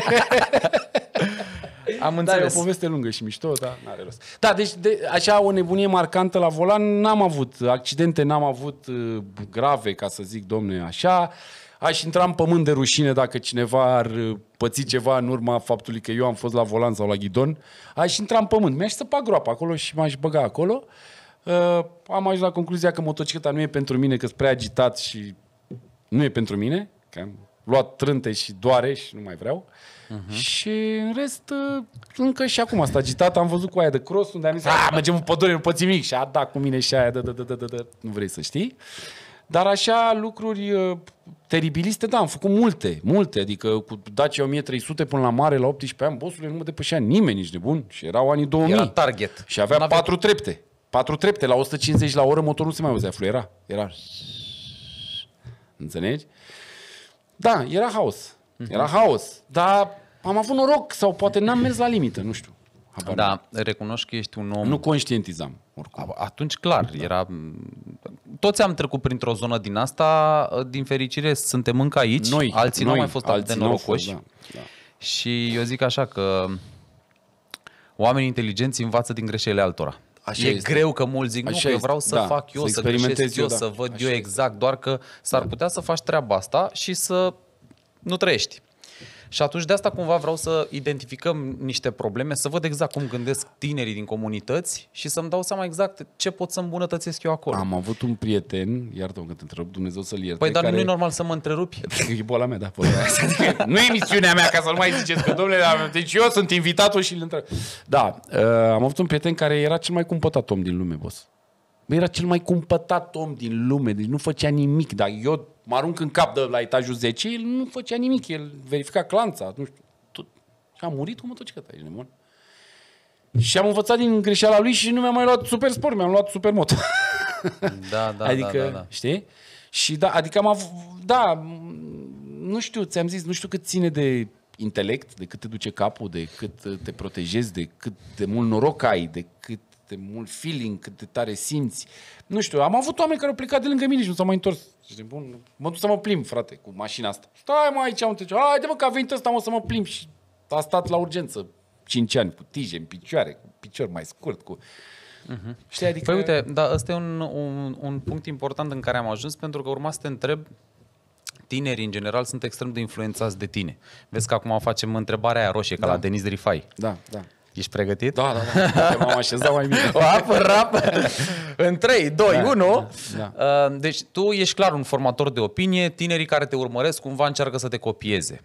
Am înțeles. Dar e o poveste lungă și mișto, dar n-are rost. Da, deci de, așa o nebunie marcantă la volan n-am avut. Accidente n-am avut uh, grave, ca să zic, domne, așa. Aș intra în pământ de rușine dacă cineva ar uh, păți ceva în urma faptului că eu am fost la volan sau la ghidon. Aș intra în pământ. Mi-aș săpa groapa acolo și m-aș băga acolo. Uh, Uh, am ajuns la concluzia că motocicleta nu e pentru mine, că sunt prea agitat și nu e pentru mine, că am luat trânte și doare și nu mai vreau. Uh-huh. Și în rest, uh, încă și acum asta agitat, am văzut cu aia de cross, unde am zis, ah, mergem în pădure, nu poți nimic, și a da cu mine și aia, da, da, da, da, da, da, nu vrei să știi. Dar așa lucruri uh, teribiliste, da, am făcut multe, multe, adică cu Dacia 1300 până la mare, la 18 ani, bossul nu mă depășea nimeni nici de bun și erau anii 2000. Era target. Și avea patru trepte patru trepte, la 150 la oră motorul nu se mai auzea, fluiera. Era... Înțelegi? Da, era haos. Mhm. Era haos. Dar am avut noroc sau poate n-am mers la limită, nu știu. da, recunoști că ești un om... Nu conștientizam, oricum. Atunci, clar, da. era... Toți am trecut printr-o zonă din asta, din fericire suntem încă aici, noi, alții noi, nu au mai fost atât de norocoși. Fost, da, da. Și eu zic așa că oamenii inteligenți învață din greșelile altora. Așa e este. greu că mulți zic, Așa nu, că eu vreau să da, fac eu, să, să greșesc eu, eu da. să văd Așa eu exact, este. doar că s-ar da. putea să faci treaba asta și să nu trăiești. Și atunci de asta cumva vreau să identificăm niște probleme, să văd exact cum gândesc tinerii din comunități și să-mi dau seama exact ce pot să îmbunătățesc eu acolo. Am avut un prieten, iartă-mă că te întrerup, Dumnezeu să-l ierte. Păi dar care... nu e normal să mă întrerupi? E boala mea, da. Boala nu e misiunea mea ca să nu mai ziceți că, domnule, deci eu sunt invitatul și îl întreb. Da, uh, am avut un prieten care era cel mai cumpătat om din lume, boss. Era cel mai cumpătat om din lume, deci nu făcea nimic, dar eu mă arunc în cap de la etajul 10, el nu făcea nimic, el verifica clanța, nu știu, tot. Și a murit cu motocicleta, ești nemul. Și am învățat din greșeala lui și nu mi-am mai luat super sport, mi-am luat super mot. Da, da, adică, da, da, da. Știi? Și da, adică am avut, da, nu știu, ți-am zis, nu știu cât ține de intelect, de cât te duce capul, de cât te protejezi, de cât de mult noroc ai, de cât de mult feeling, cât de tare simți. Nu știu, am avut oameni care au plecat de lângă mine și nu s-au mai întors. Și bun, mă duc să mă plimb, frate, cu mașina asta. Stai mai aici, unde de mă că a venit ăsta, mă să mă plimb. Și a stat la urgență 5 ani cu tije în picioare, cu picior mai scurt, cu... Uh-huh. Știi, adică... Păi uite, dar ăsta e un, un, un punct important în care am ajuns pentru că urma să te întreb tinerii în general sunt extrem de influențați de tine. Vezi că acum facem întrebarea aia roșie, ca da. la Denis Rifai. Da, da. Ești pregătit? Da, da, da. M-am așezat mai bine. Rap, rapă. În 3, 2, da, 1. Da, da. Uh, deci tu ești clar un formator de opinie. Tinerii care te urmăresc cumva încearcă să te copieze.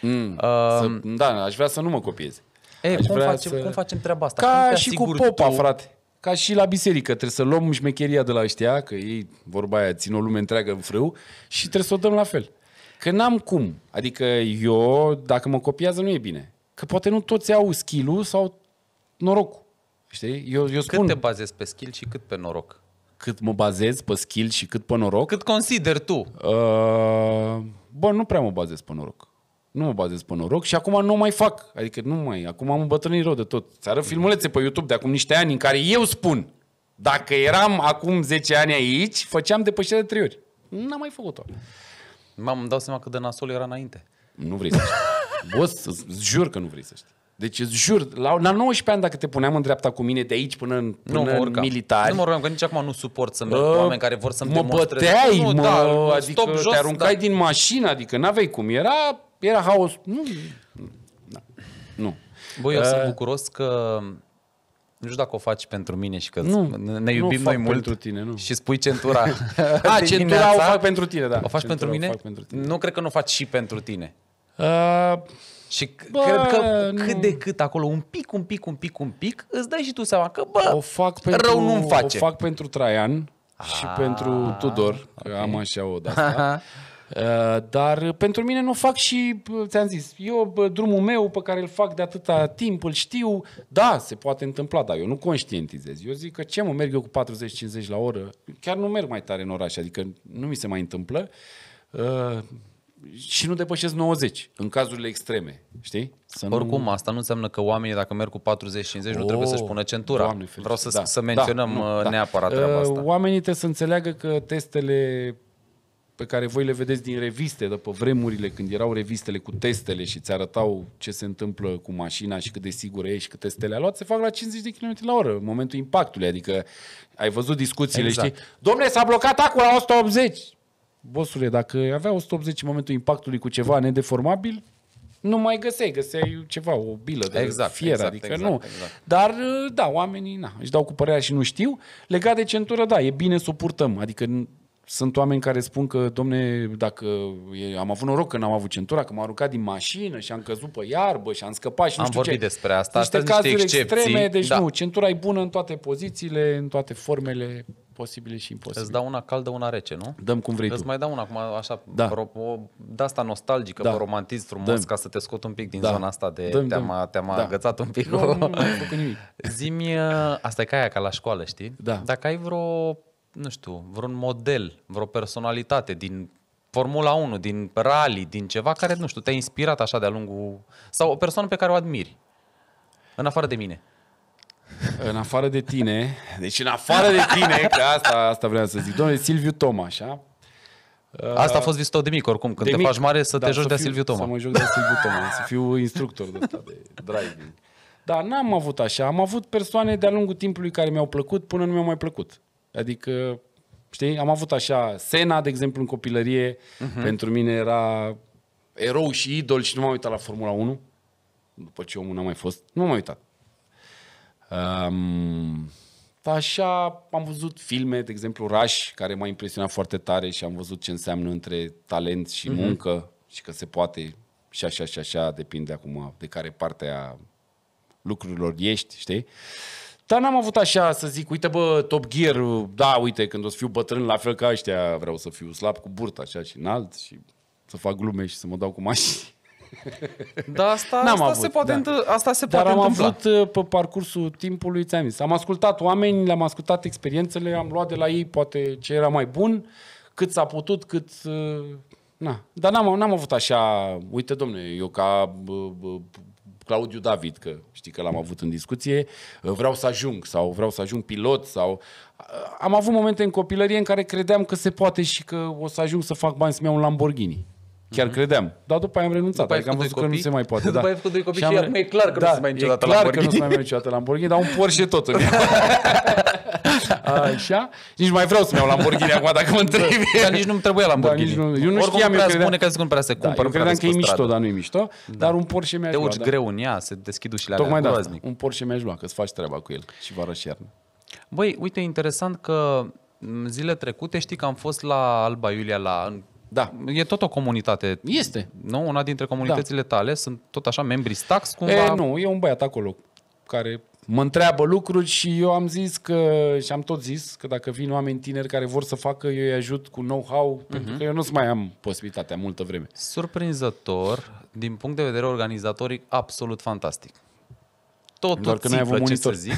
Mm, uh, să, da, aș vrea să nu mă copieze. E, cum, facem, să... cum facem treaba asta? Ca și cu popa, tu... frate. Ca și la biserică, trebuie să luăm șmecheria de la ăștia, că ei, vorba aia, țin o lume întreagă în frâu și trebuie să o dăm la fel. Că n-am cum. Adică eu, dacă mă copiază, nu e bine că poate nu toți au skill sau norocul. Știi? Eu, eu spun, cât te bazezi pe skill și cât pe noroc? Cât mă bazez pe skill și cât pe noroc? Cât consider tu? Uh, bă, nu prea mă bazez pe noroc. Nu mă bazez pe noroc și acum nu mai fac. Adică nu mai, acum am îmbătrânit rău de tot. Ți arăt filmulețe pe YouTube de acum niște ani în care eu spun dacă eram acum 10 ani aici, făceam depășire de 3 ori. N-am mai făcut-o. M-am dat seama că de nasol era înainte. Nu vrei să știi. Boss, îți jur că nu vrei să știi. Deci îți jur, la, la 19 ani dacă te puneam în dreapta cu mine de aici până în, până nu în militari... Nu mă rog, că nici acum nu suport să merg uh, oameni care vor să-mi mă Băteai, nu, mă da, adică stop te aruncai da. din mașină, adică n-aveai cum. Era, era haos. Nu, da, nu. Băi, eu uh, sunt bucuros că nu știu dacă o faci pentru mine și că nu, ne iubim nu noi mult pentru tine, nu. și spui centura. A, centura o fac pentru tine, da. O faci pentru mine? Pentru tine. Nu cred că nu o faci și pentru tine. Uh, și bă, cred că cât de cât acolo, un pic, un pic, un pic, un pic, îți dai și tu seama că, bă, o fac pentru, rău nu face. O fac pentru Traian ah, și pentru Tudor, okay. că am așa o dată. Uh, dar pentru mine nu fac și, uh, ți-am zis, eu bă, drumul meu pe care îl fac de atâta timp, îl știu, da, se poate întâmpla, dar eu nu conștientizez. Eu zic că ce mă merg eu cu 40-50 la oră, chiar nu merg mai tare în oraș, adică nu mi se mai întâmplă. Uh, și nu depășesc 90 în cazurile extreme, știi? Să Oricum, nu... asta nu înseamnă că oamenii dacă merg cu 40-50 oh, nu trebuie să-și oh, pună centura. Doamne, Vreau să, da, să menționăm da, nu, uh, da. neapărat da. treaba uh, asta. Oamenii trebuie să înțeleagă că testele pe care voi le vedeți din reviste, după vremurile când erau revistele cu testele și ți arătau ce se întâmplă cu mașina și cât de sigură ești, câte stele a luat, se fac la 50 de km la oră în momentul impactului. Adică ai văzut discuțiile, exact. știi? Domne, s-a blocat acul la 180! Bosule, dacă avea 180 în momentul impactului cu ceva nedeformabil, nu mai găseai, găseai ceva, o bilă de exact, fier, exact, adică exact, nu. Exact. Dar, da, oamenii na, își dau cu părerea și nu știu. Legat de centură, da, e bine să o purtăm. Adică sunt oameni care spun că, domne, dacă e, am avut noroc că n-am avut centura, că m-am aruncat din mașină și am căzut pe iarbă și am scăpat și nu am știu vorbit despre asta, niște cazuri niște excepții. extreme, deci da. nu, centura e bună în toate pozițiile, în toate formele posibile și imposibile. Îți dau una caldă, una rece, nu? Dăm cum vrei Îți tu. mai dau una acum, așa, da. o, de asta nostalgică, da. romantism frumos, dăm. ca să te scot un pic din da. zona asta de dăm, te-am, te-am da. agățat un pic. Nu, nu, nu, nu nimic. Zimi, ă, asta e ca aia, ca la școală, știi? Da. Dacă ai vreo, nu știu, vreun model, vreo personalitate din Formula 1, din rally, din ceva care, nu știu, te-a inspirat așa de-a lungul, sau o persoană pe care o admiri, în afară de mine. În afară de tine, deci în afară de tine, că asta, asta vreau să zic, domnule Silviu Toma, așa? Asta a fost visul de mic, oricum, când de te mic, faci mare să da, te joci de Silviu Toma. Să mă joc de Silviu Toma, să fiu instructor de, asta, de driving. Dar n-am avut așa, am avut persoane de-a lungul timpului care mi-au plăcut până nu mi-au mai plăcut. Adică, știi, am avut așa, Sena, de exemplu, în copilărie, uh-huh. pentru mine era erou și idol și nu m-am uitat la Formula 1 după ce omul n-a mai fost, nu m-am uitat. Um, Așa am văzut filme, de exemplu Rush, care m-a impresionat foarte tare și am văzut ce înseamnă între talent și mm-hmm. și că se poate și așa și așa, depinde acum de care parte a lucrurilor ești, știi? Dar n-am avut așa să zic, uite bă, Top Gear, da, uite, când o să fiu bătrân la fel ca ăștia, vreau să fiu slab cu burta așa și înalt și să fac glume și să mă dau cu mașini. Dar asta, N-am asta, avut, se poate da. întâ- asta se Dar poate am întâmpla. avut uh, pe parcursul timpului, ți-am zis. Am ascultat oameni, le-am ascultat experiențele, am luat de la ei poate ce era mai bun, cât s-a putut, cât... Uh, na. Dar n-am, n-am avut așa... Uite, domne, eu ca Claudiu David, că știi că l-am avut în discuție, vreau să ajung sau vreau să ajung pilot sau... Uh, am avut momente în copilărie în care credeam că se poate și că o să ajung să fac bani să-mi iau un Lamborghini. Chiar mm-hmm. credeam. Dar după aia am renunțat. După adică am văzut că nu se mai poate. Da. După da. ai făcut doi copii și, și da, e clar că da, nu se mai niciodată clar Lamborghini. că nu se mai merge niciodată Lamborghini, dar un Porsche tot îmi Așa? Nici mai vreau să-mi iau Lamborghini acum dacă mă întrebi. Dar nici nu-mi trebuia da, Lamborghini. Da, nu, eu nu Oricum știam, eu credeam... spune că se cumpără să cumpăr. Da, eu credeam că e mișto, dar nu e mișto. Da. Dar un Porsche mi-aș lua. Te urci da. greu în ea, se deschid ușile Tocmai alea. Tocmai da, un Porsche mi-aș lua, că-ți faci treaba cu el și vară și iarnă. Băi, uite, interesant că mm, zile trecute știi că am fost la Alba Iulia la, da. E tot o comunitate. Este. Nu? Una dintre comunitățile da. tale sunt tot așa membri Stax cumva? E, nu, e un băiat acolo care mă întreabă lucruri și eu am zis că, și am tot zis, că dacă vin oameni tineri care vor să facă, eu îi ajut cu know-how, uh-huh. pentru că eu nu mai am posibilitatea multă vreme. Surprinzător, din punct de vedere organizatoric, absolut fantastic tot Doar că n-ai avut monitor. zic.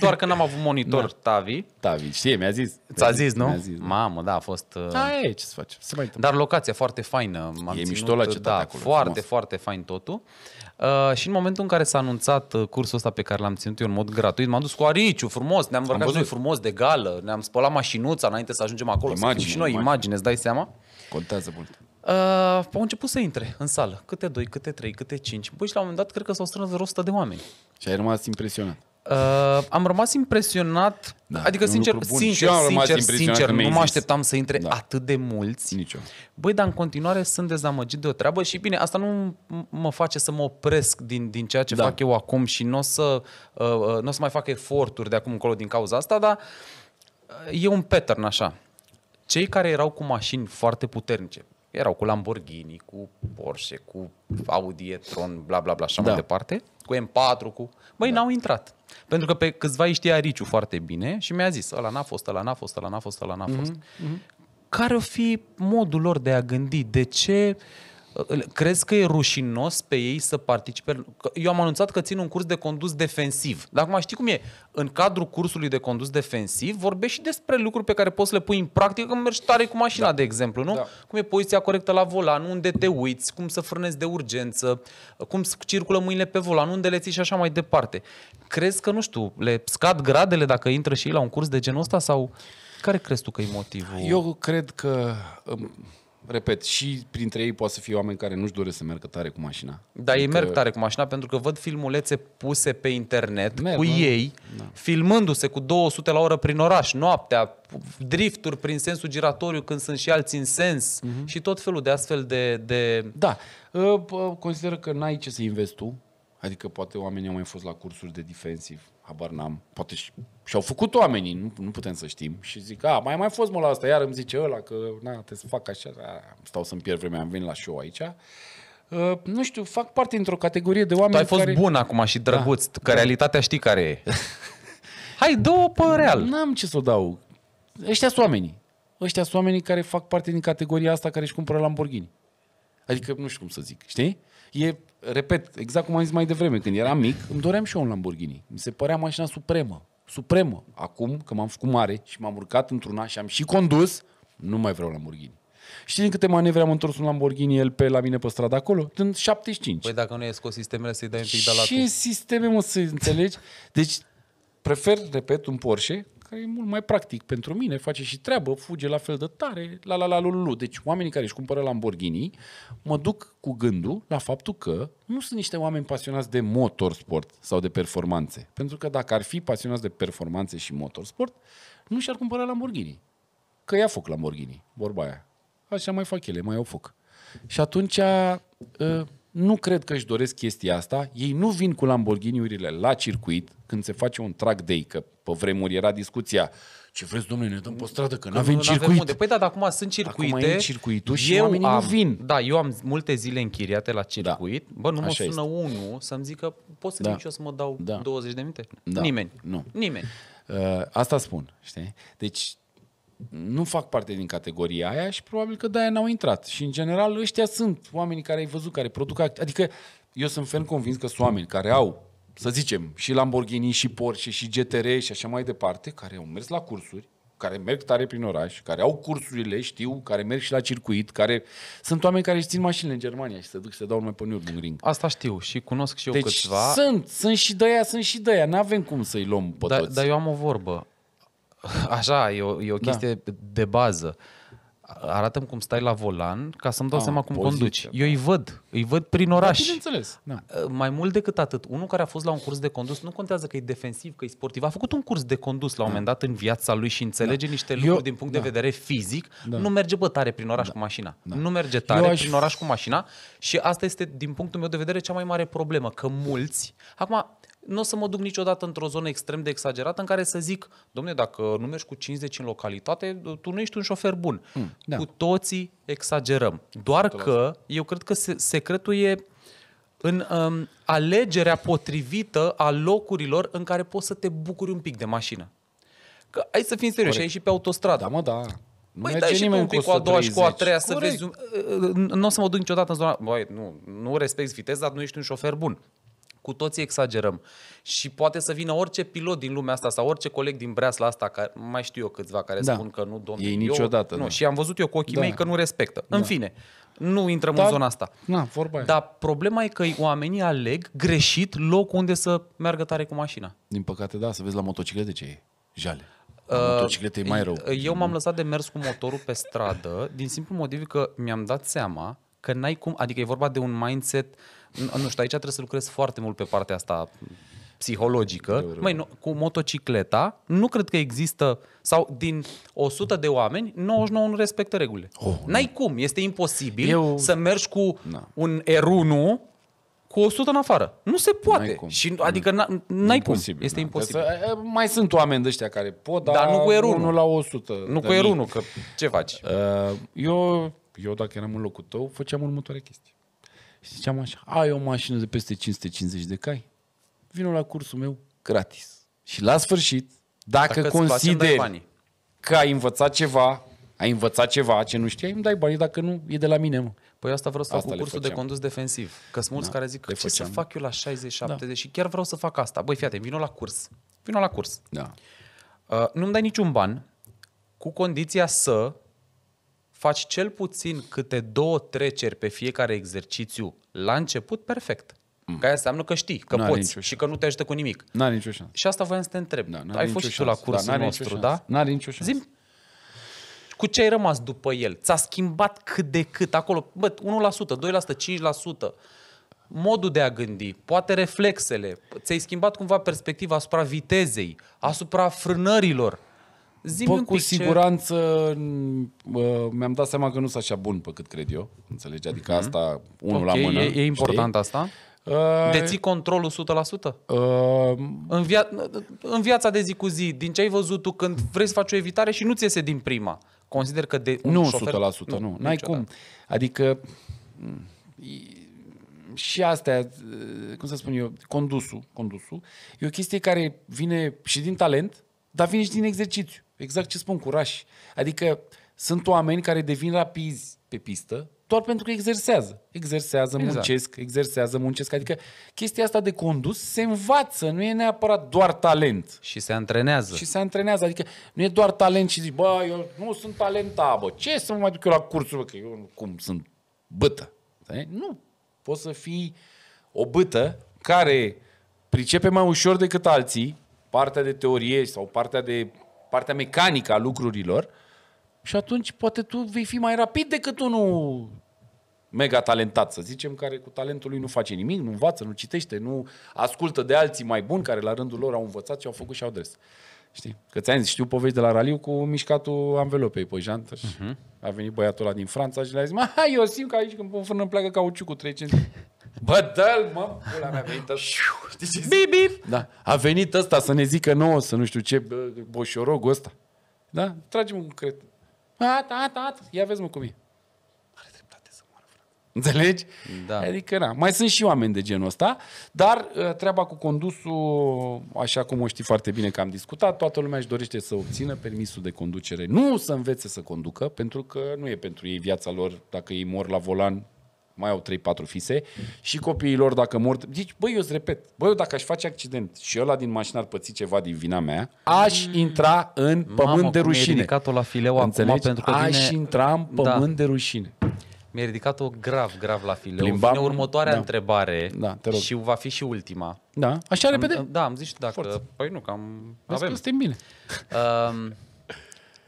Doar că n-am avut monitor, da. Tavi. Tavi, știe, mi-a zis. Ți-a zis, nu? Zis, da. Mamă, da, a fost... Uh... A, da, e, ce să faci? Se mai Dar locația foarte faină. M-am e ținut, mișto la cetate da, acolo. Foarte, frumos. foarte fain totul. Uh, și în momentul în care s-a anunțat uh, cursul ăsta pe care l-am ținut eu în mod gratuit, m-am dus cu ariciu frumos, ne-am îmbrăcat noi frumos de gală, ne-am spălat mașinuța înainte să ajungem acolo, imagine, să și noi imagine, imagine, îți dai seama? Contează mult. Uh, au început să intre în sală, câte doi, câte trei, câte cinci. Băi, și la un moment dat, cred că s-au strâns vreo 100 de oameni. Și ai rămas impresionat. Uh, am rămas impresionat, da, adică sincer, sincer, sincer, sincer, nu mă așteptam să intre da. atât de mulți. Nicio. Băi, dar în continuare sunt dezamăgit de o treabă și bine, asta nu mă face să mă opresc din, din ceea ce da. fac eu acum și nu o să, uh, uh, n-o să mai fac eforturi de acum încolo din cauza asta, dar uh, e un pattern așa. Cei care erau cu mașini foarte puternice, erau cu Lamborghini, cu Porsche, cu Audi e-tron, bla bla bla așa da. mai departe, cu M4, cu... Băi, da. n-au intrat. Pentru că pe câțiva îi știa Riciu foarte bine și mi-a zis, ăla n-a fost, ăla n-a fost, ăla n-a fost, ăla n-a mhm, fost. Mm-hmm. Care o fi modul lor de a gândi? De ce uh, Crezi că e rușinos pe ei să participe? Eu am anunțat că țin un curs de condus defensiv. Dar acum știi cum e? În cadrul cursului de condus defensiv vorbești și despre lucruri pe care poți să le pui în practică când mergi tare cu mașina, da. de exemplu, nu? Da. Cum e poziția corectă la volan, unde te uiți, cum să frânezi de urgență, cum circulă mâinile pe volan, unde le ții și așa mai departe. Crezi că, nu știu, le scad gradele dacă intră și ei la un curs de genul ăsta sau care crezi tu că e motivul? Eu cred că um, repet, și printre ei poate să fie oameni care nu-și doresc să meargă tare cu mașina. Da, adică... ei merg tare cu mașina pentru că văd filmulețe puse pe internet merg, cu da? ei, da. filmându-se cu 200 la oră prin oraș, noaptea, drifturi prin sensul giratoriu când sunt și alții în sens uh-huh. și tot felul de astfel de... de... Da, ă, consider că n-ai ce să investi tu, adică poate oamenii au mai fost la cursuri de defensiv, habar n-am. Poate și, și-au făcut oamenii, nu, nu putem să știm. Și zic, a, mai mai fost mă la asta, iar îmi zice ăla că, na, te să fac așa, a, da, stau să-mi pierd vremea, am venit la show aici. Uh, nu știu, fac parte într-o categorie de oameni Tu ai fost care... bun acum și drăguț, da. că da. realitatea știi care e. Hai, două pe real. N-am ce să o dau. Ăștia sunt oamenii. Ăștia sunt oamenii care fac parte din categoria asta care își cumpără Lamborghini. Adică, nu știu cum să zic, știi? E, repet, exact cum am zis mai devreme, când eram mic, îmi doream și eu un Lamborghini. Mi se părea mașina supremă, supremă. Acum, că m-am făcut mare și m-am urcat într-una și am și condus, nu mai vreau Lamborghini. Știi din câte manevre am întors un Lamborghini el pe la mine pe stradă acolo? În 75. Păi dacă nu e scos sistemele, să-i dai un pic de la Ce sisteme, mă, să înțelegi? Deci, prefer, repet, un Porsche care e mult mai practic pentru mine, face și treabă, fuge la fel de tare, la la la lulu, Deci oamenii care își cumpără Lamborghini mă duc cu gândul la faptul că nu sunt niște oameni pasionați de motorsport sau de performanțe. Pentru că dacă ar fi pasionați de performanțe și motorsport, nu și-ar cumpăra Lamborghini. Că ia foc Lamborghini, vorba aia. Așa mai fac ele, mai au foc. Și atunci uh, nu cred că își doresc chestia asta. Ei nu vin cu Lamborghini-urile la circuit când se face un track day, că pe vremuri era discuția ce vreți, domnule, ne dăm pe stradă, că, nu avem circuit. Avem unde. Păi da, dar acum sunt circuite. Acum e circuitul și eu oamenii am, nu vin. Da, eu am multe zile închiriate la da. circuit. Da. Bă, nu Așa mă sună este. unul să-mi zică, poți să da. vin și eu să mă dau da. 20 de minute? Da. Nimeni. Nu. Nimeni. Uh, asta spun, știi? Deci nu fac parte din categoria aia și probabil că de-aia n-au intrat. Și în general ăștia sunt oamenii care ai văzut, care produc... Act- adică eu sunt ferm convins că sunt oameni care au, să zicem, și Lamborghini, și Porsche, și GTR și așa mai departe, care au mers la cursuri, care merg tare prin oraș, care au cursurile, știu, care merg și la circuit, care sunt oameni care își țin mașinile în Germania și se duc și se dau numai pe Nürburgring. Asta știu și cunosc și eu deci câțiva. sunt, sunt și de aia, sunt și de aia, n-avem cum să-i luăm pe da, toți. Dar eu am o vorbă. Așa, e o, e o da. chestie da. de bază. Arată-mi cum stai la volan ca să-mi dau A, ah, seama cum poziția, conduci. Eu îi văd, îi văd prin da, oraș. Da, bineînțeles. Da. Eh, mai mult decât atât, unul care a fost la un curs de condus, nu contează că e defensiv, că e sportiv, a făcut un curs de condus la un moment dat în viața lui și înțelege da. niște lucruri Eu, din punct da. de vedere fizic, da. nu merge bă tare prin oraș da. cu mașina. Da. Nu merge tare aș... prin oraș cu mașina și asta este, din punctul meu de vedere, cea mai mare problemă, că mulți, acum nu o să mă duc niciodată într-o zonă extrem de exagerată în care să zic, domne, dacă nu mergi cu 50 în localitate, tu nu ești un șofer bun. Mm, da. Cu toții exagerăm. Doar că eu cred că secretul e în um, alegerea potrivită a locurilor în care poți să te bucuri un pic de mașină. Că hai să fim serioși, ai și pe autostradă. Da, mă, da. Nu păi dai și nimeni un pic cu a doua și cu a treia Corect. să vezi... Nu uh, uh, uh, o să mă duc niciodată în zona... Băi, nu, nu respecti viteza, dar nu ești un șofer bun cu toții exagerăm. Și poate să vină orice pilot din lumea asta sau orice coleg din breasla asta, care, mai știu eu câțiva care da. spun că nu, domnule, Ei eu, niciodată. Nu, da. și am văzut eu cu ochii da. mei că nu respectă. Da. În fine, nu intrăm da. în zona asta. Na, vorba Dar problema e că oamenii aleg greșit loc unde să meargă tare cu mașina. Din păcate, da, să vezi la motociclete ce e. Jale. uh, e mai rău. Eu m-am lăsat de mers cu motorul pe stradă din simplu motiv că mi-am dat seama că n-ai cum, adică e vorba de un mindset uh, nu știu, aici trebuie să lucrez foarte mult pe partea asta psihologică. Mai nu, cu motocicleta nu cred că există, sau din 100 de oameni, 99 nu respectă regulile. Oh, N-ai cum, este imposibil Eu... să mergi cu na. un erunu cu 100 în afară. Nu se poate. N-ai cum. Și, adică n-ai imposibil, cum. Este imposibil. Să, mai sunt oameni de ăștia care pot, dar, dar nu cu erunul. Nu la 100. Nu cu erunul, că ce faci? Uh, eu, eu dacă eram în locul tău, făceam următoarea chestie și ziceam așa, ai o mașină de peste 550 de cai? Vino la cursul meu gratis. Și la sfârșit, dacă, dacă consideri că ai învățat ceva, ai învățat ceva ce nu știai, îmi dai bani, dacă nu, e de la mine, mă. Păi asta vreau să asta fac cu cursul de condus defensiv. Că sunt mulți da, care zic că ce făceam. să fac eu la 60-70 da. și chiar vreau să fac asta. Băi, fiate, vino la curs. Vino la curs. Da. Uh, nu-mi dai niciun ban, cu condiția să faci cel puțin câte două treceri pe fiecare exercițiu la început, perfect. Mm. Că înseamnă că știi, că n-are poți și că nu te ajută cu nimic. N-are nicio șansă. Și asta voiam să te întreb. Da, Ai fost și tu la da, cursul da, nostru, da? N-are nicio șansă. Zim, cu ce ai rămas după el? Ți-a schimbat cât de cât acolo? Bă, 1%, 2%, 5%. Modul de a gândi, poate reflexele, ți-ai schimbat cumva perspectiva asupra vitezei, asupra frânărilor. Zi Bă, cu siguranță ce... Uh, mi-am dat seama că nu sunt așa bun pe cât cred eu, înțelegi? Adică mm-hmm. asta, unul okay, la mână. E, e important știi? asta? Uh, Deții controlul 100%? Uh, în, via- în viața de zi cu zi, din ce ai văzut tu când vrei să faci o evitare și nu-ți iese din prima, consider că de un Nu șofer... 100%, nu, nu n-ai cum. Adică mm, și astea, uh, cum să spun eu, condusul, condusul, e o chestie care vine și din talent, dar vine și din exercițiu. Exact ce spun, curaj. Adică sunt oameni care devin rapizi pe pistă doar pentru că exersează. Exersează, exact. muncesc, exersează, muncesc. Adică chestia asta de condus se învață, nu e neapărat doar talent. Și se antrenează. Și se antrenează, adică nu e doar talent și zici, bă, eu nu sunt talentat, bă, ce să mă mai duc eu la cursuri, bă, că eu cum sunt bătă. Nu, poți să fii o bătă care pricepe mai ușor decât alții partea de teorie sau partea de partea mecanică a lucrurilor și atunci poate tu vei fi mai rapid decât unul mega talentat, să zicem, care cu talentul lui nu face nimic, nu învață, nu citește, nu ascultă de alții mai buni care la rândul lor au învățat și au făcut și au adres. Știi? Că ți-am zis, știu povești de la raliu cu mișcatul anvelopei pe jantă și uh-huh. a venit băiatul ăla din Franța și le-a zis, mă, eu simt că aici când pun frână îmi pleacă cauciucul trece. Bă, dă mă, pula mea, venit ăsta. bip, bip. Da. A venit ăsta să ne zică nouă, să nu știu ce, boșorogul ăsta. Da? Tragem un cret. At, at, at. Ia vezi, mă, cum e. Are dreptate să moară, frate. Înțelegi? Da. Adică, na. Mai sunt și oameni de genul ăsta, dar ă, treaba cu condusul, așa cum o știi foarte bine că am discutat, toată lumea își dorește să obțină permisul de conducere. Nu să învețe să conducă, pentru că nu e pentru ei viața lor, dacă ei mor la volan, mai au 3-4 fise și copiii lor dacă mor, Deci, băi, eu îți repet, băi, eu dacă aș face accident și ăla din mașină ar păți ceva din vina mea, aș mm. intra în pământ Mamă, da. de rușine. ridicat-o la fileu Înțelegi? acum pentru că Aș vine... intra în pământ da. de rușine. mi a ridicat-o grav, grav la fileu. Plimbam? Vine următoarea da. întrebare da, te rog. și va fi și ultima. Da, așa am, repede? Da, am zis dacă... Forță. Păi nu, că am... Vezi avem. că suntem bine. Uh,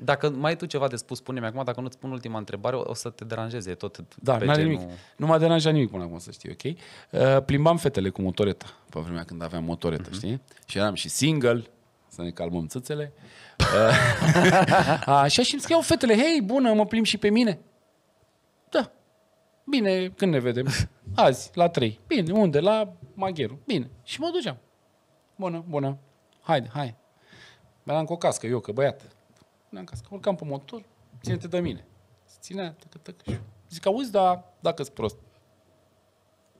dacă mai ai tu ceva de spus, spune-mi acum, dacă nu-ți spun ultima întrebare, o să te deranjeze tot. Da, pe genul... nimic. Nu m-a deranjat nimic până acum, să știi, ok? Uh, plimbam fetele cu motoreta, pe vremea când aveam motoretă, uh-huh. știi? Și eram și single, să ne calmăm țâțele. Uh, așa și îmi scriau fetele, hei, bună, mă plimb și pe mine. Da, bine, când ne vedem? Azi, la 3. Bine, unde? La Magheru. Bine. Și mă duceam. Bună, bună. Haide, hai. Mi-am cu o cască, eu, că băiat. Puneam casca, urcam pe motor, ține-te de mine. Se ținea, tăcă, tăcă. Zic, auzi, dar dacă ești prost.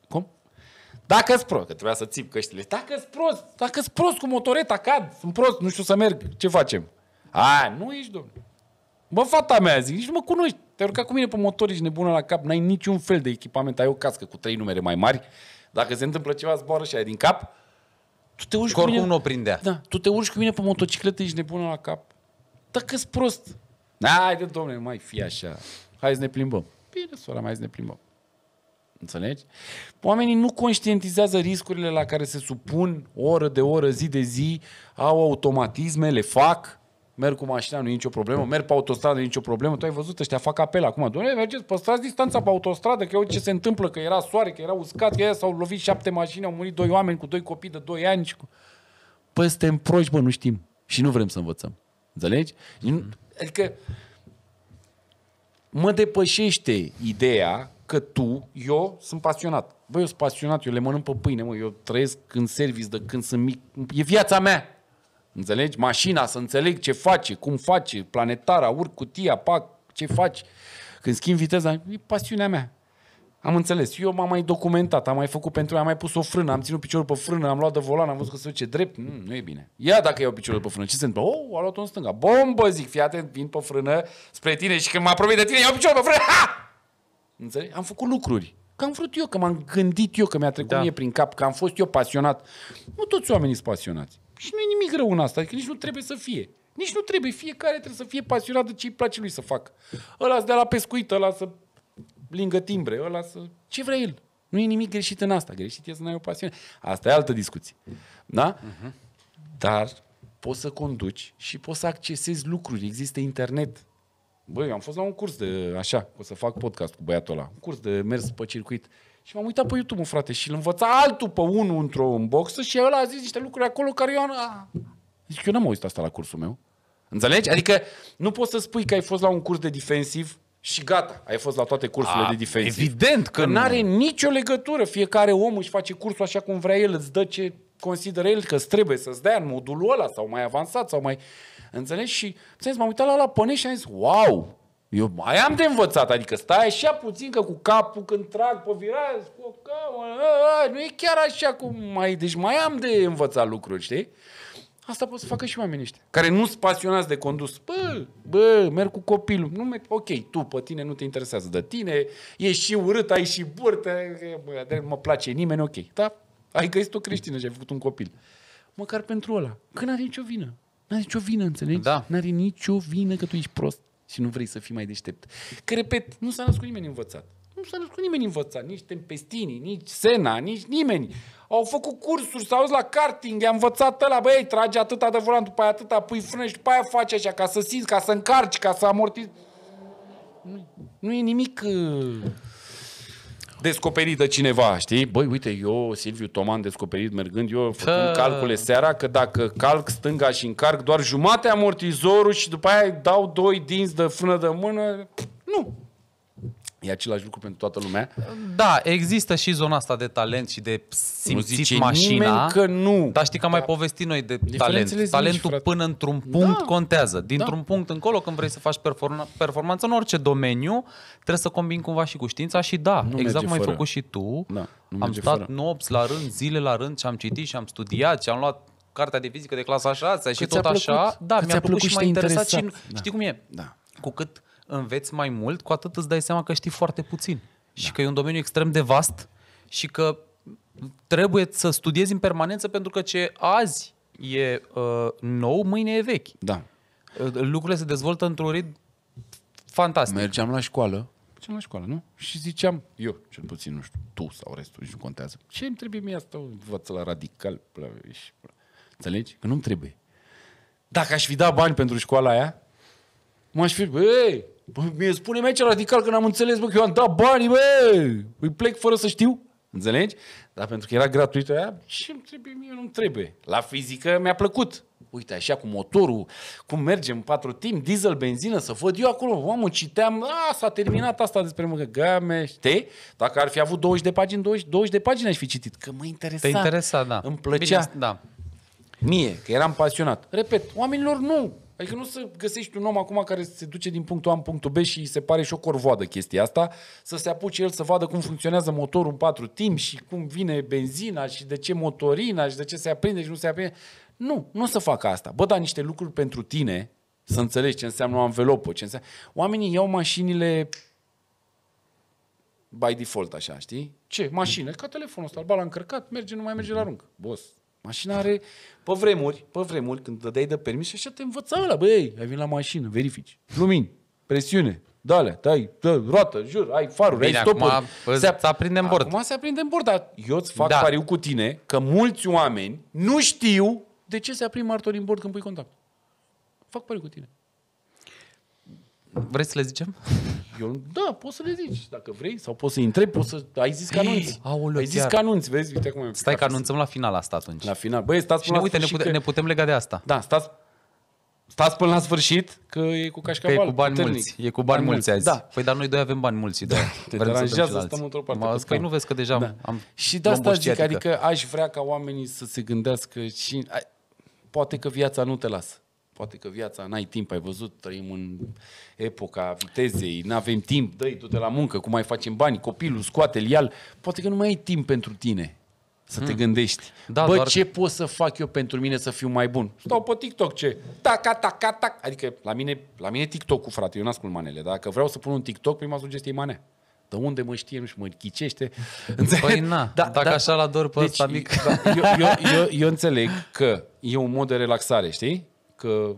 Cum? dacă ești prost, că trebuia să țip căștile. dacă ești prost, dacă ești prost cu motoreta, cad, sunt prost, nu știu să merg, ce facem? A, nu ești, domnule. Bă, fata mea, zic, nici nu mă cunoști. Te-ai urcat cu mine pe motor, ești nebună la cap, n-ai niciun fel de echipament, ai o cască cu trei numere mai mari. Dacă se întâmplă ceva, zboară și ai din cap. Tu te urci deci cu mine... nu o prindea. Da, tu te urci cu mine pe motocicletă, ești nebună la cap. Da, că prost. Haide, domnule, nu mai fi așa. Hai să ne plimbăm. Bine, sora, mai să ne plimbăm. Înțelegi? Oamenii nu conștientizează riscurile la care se supun oră de oră, zi de zi, au automatisme, le fac, merg cu mașina, nu e nicio problemă, merg pe autostradă, nu e nicio problemă. Tu ai văzut, ăștia fac apel acum. domnule, mergeți, păstrați distanța pe autostradă, că uite ce se întâmplă, că era soare, că era uscat, că s-au lovit șapte mașini, au murit doi oameni cu doi copii de doi ani. Și cu... Păi suntem proști, bă, nu știm. Și nu vrem să învățăm. Înțelegi? Mm-hmm. Adică mă depășește ideea că tu, eu, sunt pasionat. Băi, eu sunt pasionat, eu le mănânc pe pâine, mă, eu trăiesc în service de când sunt mic. E viața mea. Înțelegi? Mașina, să înțeleg ce face, cum face, planetara, urc cutia, pac, ce faci. Când schimb viteza, e pasiunea mea. Am înțeles. Eu m-am mai documentat, am mai făcut pentru ea, am mai pus o frână, am ținut piciorul pe frână, am luat de volan, am văzut că se duce drept. Mm, nu e bine. Ia dacă iau piciorul pe frână, ce se întâmplă? Oh, a luat-o în stânga. Bombă, zic, fii atent, vin pe frână spre tine și când mă apropii de tine, iau piciorul pe frână. Ha! Înțelegi? Am făcut lucruri. Că am vrut eu, că m-am gândit eu, că mi-a trecut da. mie prin cap, că am fost eu pasionat. Nu toți oamenii sunt pasionați. Și nu e nimic rău în asta, adică nici nu trebuie să fie. Nici nu trebuie. Fiecare trebuie să fie pasionat de ce îi place lui să facă. Ăla de la pescuit, ăla să lingă timbre, ăla să... Ce vrea el? Nu e nimic greșit în asta. Greșit e să n-ai o pasiune. Asta e altă discuție. Da? Uh-huh. Dar poți să conduci și poți să accesezi lucruri. Există internet. Băi, eu am fost la un curs de așa, o să fac podcast cu băiatul ăla, un curs de mers pe circuit. Și m-am uitat pe YouTube, frate, și îl învăța altul pe unul într-o în boxă și el a zis niște lucruri acolo care eu... am... Ah! Zic, eu n-am auzit asta la cursul meu. Înțelegi? Adică nu poți să spui că ai fost la un curs de defensiv și gata, ai fost la toate cursurile A, de defensiv. Evident că, că nu are nicio legătură. Fiecare om își face cursul așa cum vrea el, îți dă ce consideră el că trebuie să-ți dea în modulul ăla sau mai avansat sau mai... Înțelegi? Și înțelegi, m-am uitat la la păne și am zis, wow, eu mai am de învățat, adică stai așa puțin că cu capul când trag pe viraz, cu capul, a, a, nu e chiar așa cum mai... Deci mai am de învățat lucruri, știi? Asta pot să facă și oamenii ăștia, care nu sunt pasionați de condus. Bă, bă, merg cu copilul. Nu merg. ok, tu, pe tine nu te interesează de tine, E și urât, ai și burtă, bă, nu mă place nimeni, ok. Da, ai găsit o creștină și ai făcut un copil. Măcar pentru ăla, că n-are nicio vină. N-are nicio vină, înțelegi? Da. N-are nicio vină că tu ești prost și nu vrei să fii mai deștept. Că, repet, nu s-a născut nimeni învățat. Nu s-a născut nimeni învățat, nici Tempestini, nici Sena, nici nimeni au făcut cursuri, s-au dus la karting, i-a învățat ăla, băi, trage atâta de volan, după aia atâta, pui frâne și după aia face așa, ca să simți, ca să încarci, ca să amortizezi. Nu, nu e nimic Descoperită uh, descoperit de cineva, știi? Băi, uite, eu, Silviu Toman, descoperit mergând, eu făcând calcule seara, că dacă calc stânga și încarc doar jumate amortizorul și după aia dau doi dinți de frână de mână, nu, E același lucru pentru toată lumea. Da, există și zona asta de talent și de simțit nu zice mașina. că nu. Dar știi că am da. mai povestit noi de talent. Talentul mici, până într-un da. punct da. contează. Dintr-un da. punct încolo, când vrei să faci performa- performanță în orice domeniu, trebuie să combini cumva și cu știința și da, nu exact cum ai făcut și tu. Da, nu am stat fără. nopți la rând, zile la rând și am citit și am studiat și am luat cartea de fizică de clasa 6 și tot așa. Da, mi-a plăcut, plăcut și m-a interesat. interesat și, da. Știi cum e? Da. Cu cât înveți mai mult, cu atât îți dai seama că știi foarte puțin. Da. Și că e un domeniu extrem de vast și că trebuie să studiezi în permanență pentru că ce azi e uh, nou, mâine e vechi. Da. Uh, lucrurile se dezvoltă într-un ritm fantastic. Mergeam la școală, mergeam la școală, nu? Și ziceam, eu cel puțin, nu știu, tu sau restul, nu contează. Ce îmi trebuie mie asta? Învăță la radical. Bla, bla. Înțelegi? Că nu-mi trebuie. Dacă aș fi dat bani pentru școala aia, m-aș fi, băi, Bă, mie spune mai ce radical că n-am înțeles, bă, că eu am dat banii, bă! Îi plec fără să știu, înțelegi? Dar pentru că era gratuit, aia, ce îmi trebuie mie, nu-mi trebuie. La fizică mi-a plăcut. Uite, așa cu motorul, cum mergem, patru timp, diesel, benzină, să văd eu acolo, mamă, citeam, a, s-a terminat asta despre mâncă, game, știi? Dacă ar fi avut 20 de pagini, 20, 20 de pagini aș fi citit, că mă interesa. Te interesa, da. Îmi plăcea. Bine, da. Mie, că eram pasionat. Repet, oamenilor nu, Adică nu să găsești un om acum care se duce din punctul A în punctul B și îi se pare și o corvoadă chestia asta, să se apuce el să vadă cum funcționează motorul în patru timp și cum vine benzina și de ce motorina și de ce se aprinde și nu se aprinde. Nu, nu să facă asta. Bă, da, niște lucruri pentru tine, să înțelegi ce înseamnă o anvelopă, ce înseamnă... Oamenii iau mașinile by default, așa, știi? Ce? Mașină, ca telefonul ăsta, ba l-a încărcat, merge, nu mai merge la rung. Boss, Mașina are, pe vremuri, pe vremuri, când dai de permis și așa te învăța la, băi, ai venit la mașină, verifici, lumini, presiune, dale, dai, dă, roată, jur, ai faruri, Bine, ai stopuri. Acum se aprinde în bord. Acum se aprinde în bord, dar eu îți fac da. pariu cu tine că mulți oameni nu știu de ce se aprind martorii în bord când pui contact. Fac pariu cu tine. Vrei să le zicem? Eu, da, poți să le zici, dacă vrei, sau poți să întrebi, poți să... Ai zis că anunți. Aoleu, Ai zis chiar. că anunți, vezi? Uite cum e Stai că anunțăm la final asta atunci. La final. Băi, stați până la uite, ne, pute, că... ne putem lega de asta. Da, stați, stați până la sfârșit că e cu Că e cu bani puternic. mulți, e cu bani mulți azi. Da. Păi dar noi doi avem bani mulți, da. da. Te deranjează, stăm într-o parte Păi nu vezi că deja da. am Și de asta zic, adică aș vrea ca oamenii să se gândească și... Poate că viața nu te lasă poate că viața n-ai timp, ai văzut, trăim în epoca vitezei, n-avem timp, dă tu de la muncă, cum mai facem bani, copilul, scoate-l, ia poate că nu mai ai timp pentru tine să hmm. te gândești. Da, Bă, doar... ce pot să fac eu pentru mine să fiu mai bun? Stau pe TikTok, ce? Taca, taca, tac. Adică la mine, la mine tiktok cu frate, eu n-ascult manele. Dacă vreau să pun un TikTok, prima sugestie e manea. De unde mă știe, nu știu, mă chicește. Păi na, da, dacă da, așa la dor pe deci, ăsta mic. Da, eu, eu, eu, eu înțeleg că e un mod de relaxare, știi? că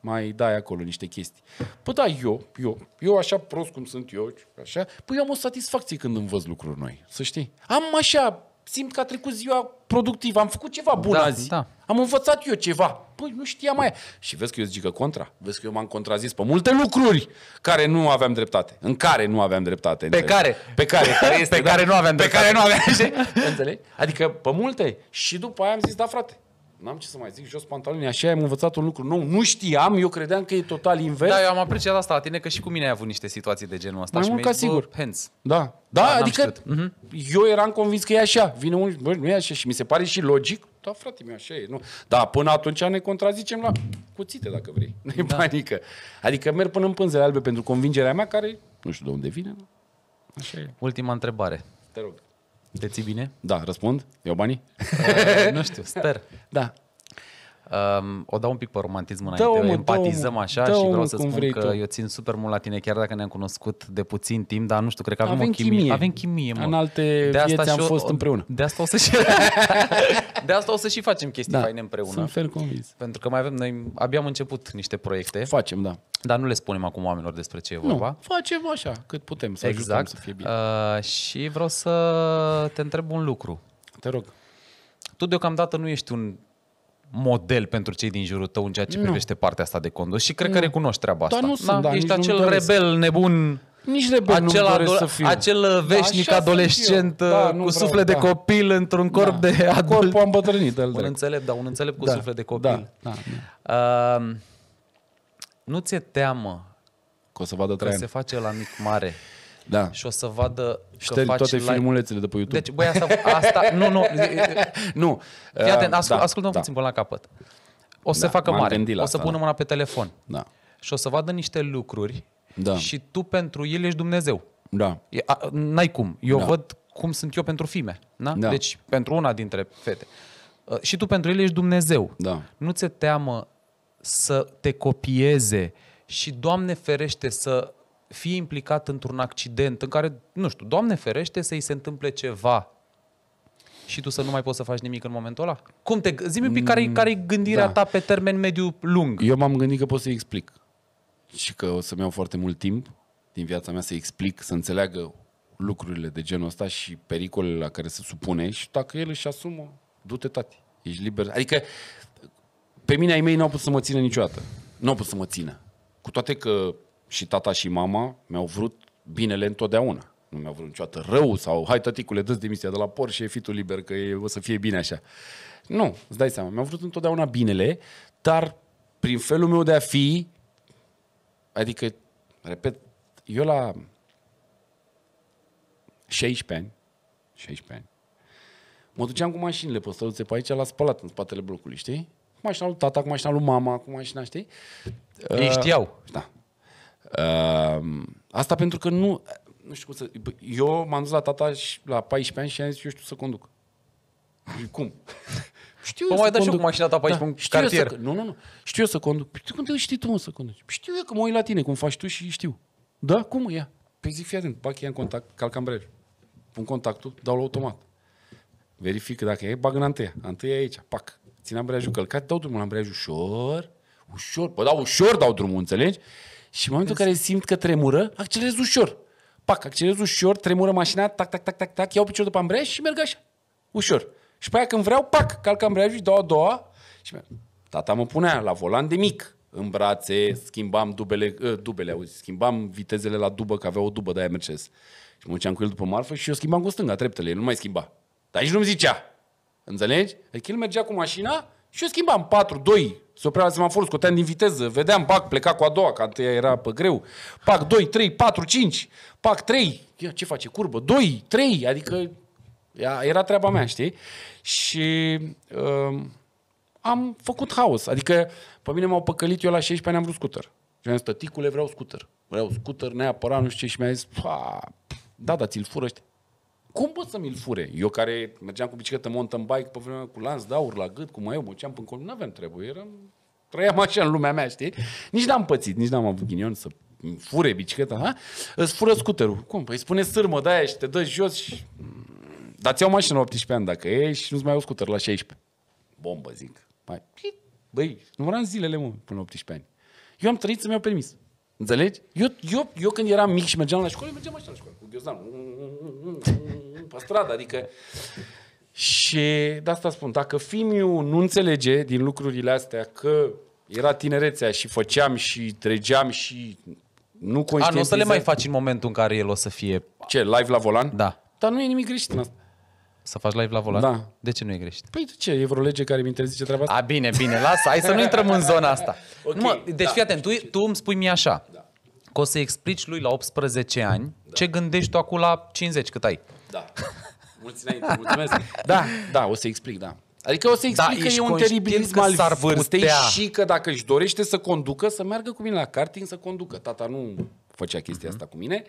mai dai acolo niște chestii. Păi da, eu, eu, eu așa prost cum sunt eu, așa, păi am o satisfacție când învăț lucruri noi, să știi. Am așa, simt că a trecut ziua productivă, am făcut ceva bun da, azi, da. am învățat eu ceva. Păi nu știam mai. Și vezi că eu zic că contra, vezi că eu m-am contrazis pe multe lucruri care nu aveam dreptate, în care nu aveam dreptate. Pe care? Pe care, este, pe da? care nu aveam dreptate. Pe care nu aveam, Înțelegi? Adică pe multe. Și după aia am zis, da frate, N-am ce să mai zic, jos pantaloni, așa am învățat un lucru nou. Nu știam, eu credeam că e total invers. Da, eu am apreciat asta la tine, că și cu mine ai avut niște situații de genul ăsta. Mai mult ca sigur. Hens. Da. Da, da adică uh-huh. eu eram convins că e așa. Vine un, bă, nu e așa și mi se pare și logic. Da, frate mi așa e. Nu. Da, până atunci ne contrazicem la cuțite, dacă vrei. Nu i da. panică. Adică merg până în pânzele albe pentru convingerea mea, care nu știu de unde vine. Așa e. Ultima întrebare. Te rog. Te ții bine? Da, răspund? Eu banii? Uh, nu știu, sper. da, Um, o dau un pic pe romantism înainte, dă omul, empatizăm așa și vreau să spun că tu. eu țin super mult la tine, chiar dacă ne-am cunoscut de puțin timp, dar nu știu, cred că avem, avem o chimie. chimie. Avem chimie, mă. În alte de asta am fost împreună. De asta o să și, de asta o să și facem chestii da, faine împreună. Sunt fel convins. Pentru că mai avem, noi abia am început niște proiecte. Facem, da. Dar nu le spunem acum oamenilor despre ce e vorba. Nu, facem așa, cât putem să exact. ajutăm să fie bine. Uh, și vreau să te întreb un lucru. Te rog. Tu deocamdată nu ești un model pentru cei din jurul tău în ceea ce nu. privește partea asta de condus și cred nu. că recunoști treaba asta. Dar nu sunt, da, da, ești acel nu rebel doresc. nebun nici rebel acel, nu adol- să fiu. acel da, veșnic da, adolescent da, uh, cu vreau, suflet da. de copil într-un corp da. de adult. Corpul am bătrânit. Un drept. înțelept, da, un înțelept cu da. suflet de da, copil. Da. Da. Da. Uh, nu ți-e teamă că o să vadă că se face la mic mare da. Și o să vadă Ștergi că faci toate live. filmulețele de pe YouTube. Deci, băi, asta... asta nu, nu. nu. Fii atent, uh, ascult, da, ascultă da. puțin până la capăt. O să da, se facă mare. O să pună da. mâna pe telefon. Da. Și o să vadă niște lucruri da. și tu pentru el ești Dumnezeu. Da. E, a, n-ai cum. Eu da. văd cum sunt eu pentru fime. Da? Da. Deci, pentru una dintre fete. Uh, și tu pentru el ești Dumnezeu. Da. Nu ți-e teamă să te copieze și, Doamne ferește, să fie implicat într-un accident în care, nu știu, Doamne ferește să-i se întâmple ceva și tu să nu mai poți să faci nimic în momentul ăla? Cum te... Zi-mi un pic care mm, care gândirea da. ta pe termen mediu lung. Eu m-am gândit că pot să-i explic și că o să-mi iau foarte mult timp din viața mea să-i explic, să înțeleagă lucrurile de genul ăsta și pericolele la care se supune și dacă el își asumă, du-te tati, ești liber. Adică pe mine ai mei n-au putut să mă țină niciodată. Nu au putut să mă țină. Cu toate că și tata și mama mi-au vrut binele întotdeauna. Nu mi-au vrut niciodată rău sau hai tăticule, dă demisia de la por și e fitul liber că e, o să fie bine așa. Nu, îți dai seama, mi-au vrut întotdeauna binele, dar prin felul meu de a fi, adică, repet, eu la 16 ani, 16 ani, mă duceam cu mașinile pe străduțe pe aici, la spălat în spatele blocului, știi? Cu mașina lui tata, cu mașina lui mama, cu mașina, știi? Ei uh, știau. Da. Uh, asta pentru că nu, nu știu cum să... Eu m-am dus la tata și la 14 ani și am zis, eu știu să conduc. Cum? Știu eu mai să conduc. și cu mașina ta pe aici da. un știu cartier. Să, nu, nu, nu. Știu eu să conduc. Păi cum te știi tu mă să conduci? Păi, știu eu că mă uit la tine, cum faci tu și știu. Da? Cum ia? Pe păi, zic, fii atent, bag în contact, calc ambreiaj. Pun contactul, dau la automat. Verific dacă e, bag în anteia. Anteia e aici, pac. Țin ambreiajul călcat, dau drumul la ambreiaj ușor, ușor, bă, da, ușor dau drumul, înțelegi? Și în momentul în care simt că tremură, accelerez ușor. Pac, accelerez ușor, tremură mașina, tac, tac, tac, tac, tac, iau piciorul după ambreiaj și merg așa. Ușor. Și pe aia când vreau, pac, calc ambreiajul și dau a doua și merg. Tata mă punea la volan de mic, în brațe, schimbam dubele, uh, dubele, auzi, schimbam vitezele la dubă, că avea o dubă de aia Mercedes. Și mă duceam cu el după marfă și eu schimbam cu stânga, treptele, el nu mai schimba. Dar nici nu-mi zicea. Înțelegi? Adică el mergea cu mașina și eu schimbam 4-2, se oprea la semafor, scoteam din viteză, vedeam, pac, pleca cu a doua, că întâia era pe greu, pac, 2, 3, 4, 5, pac, 3, ia, ce face, curbă, 2, 3, adică era treaba mea, știi? Și uh, am făcut haos, adică pe mine m-au păcălit, eu la 16 ani am vrut scooter. Și am zis, vreau scooter. Vreau scooter, neapărat, nu știu ce. Și mi-a zis, da, da, ți-l furăște. Cum pot să mi-l fure? Eu care mergeam cu bicicletă mountain bike pe vremea cu lans, da, la gât, cu mai eu, mă până acolo, nu aveam trebuie, eram... Trăiam așa în lumea mea, știi? Nici n-am pățit, nici n-am avut ghinion să fure bicicleta, ha? îți fură scuterul. Cum? Păi spune sârmă de aia și te dă jos și... Dar ți-au mașină 18 ani dacă e și nu-ți mai au scuter la 16. Bombă, zic. Mai... Băi, număram zilele, mă, până la 18 ani. Eu am trăit să mi-au permis. Înțelegi? Eu, eu, eu când eram mic și mergeam la școală, mergeam așa la școală, cu ghiozdan pe stradă, adică... Și de asta spun, dacă Fimiu nu înțelege din lucrurile astea că era tinerețea și făceam și tregeam și nu conștientizam... A, nu o să le mai faci în momentul în care el o să fie... Ce, live la volan? Da. Dar nu e nimic greșit în asta. Să faci live la volan? Da. De ce nu e greșit? Păi ce, e vreo lege care mi interzice treaba asta? A, bine, bine, lasă, hai să nu intrăm în zona asta. okay, nu, mă, deci da, fii atent, tu, tu îmi spui mie așa, da. că o să explici lui la 18 ani da. ce gândești tu acum la 50 cât ai da. Mulți înainte, mulțumesc. da, da, o să explic, da. Adică o să da, explic da, că e un teribilism al s-ar și că dacă își dorește să conducă, să meargă cu mine la karting, să conducă. Tata nu făcea chestia asta mhm. cu mine.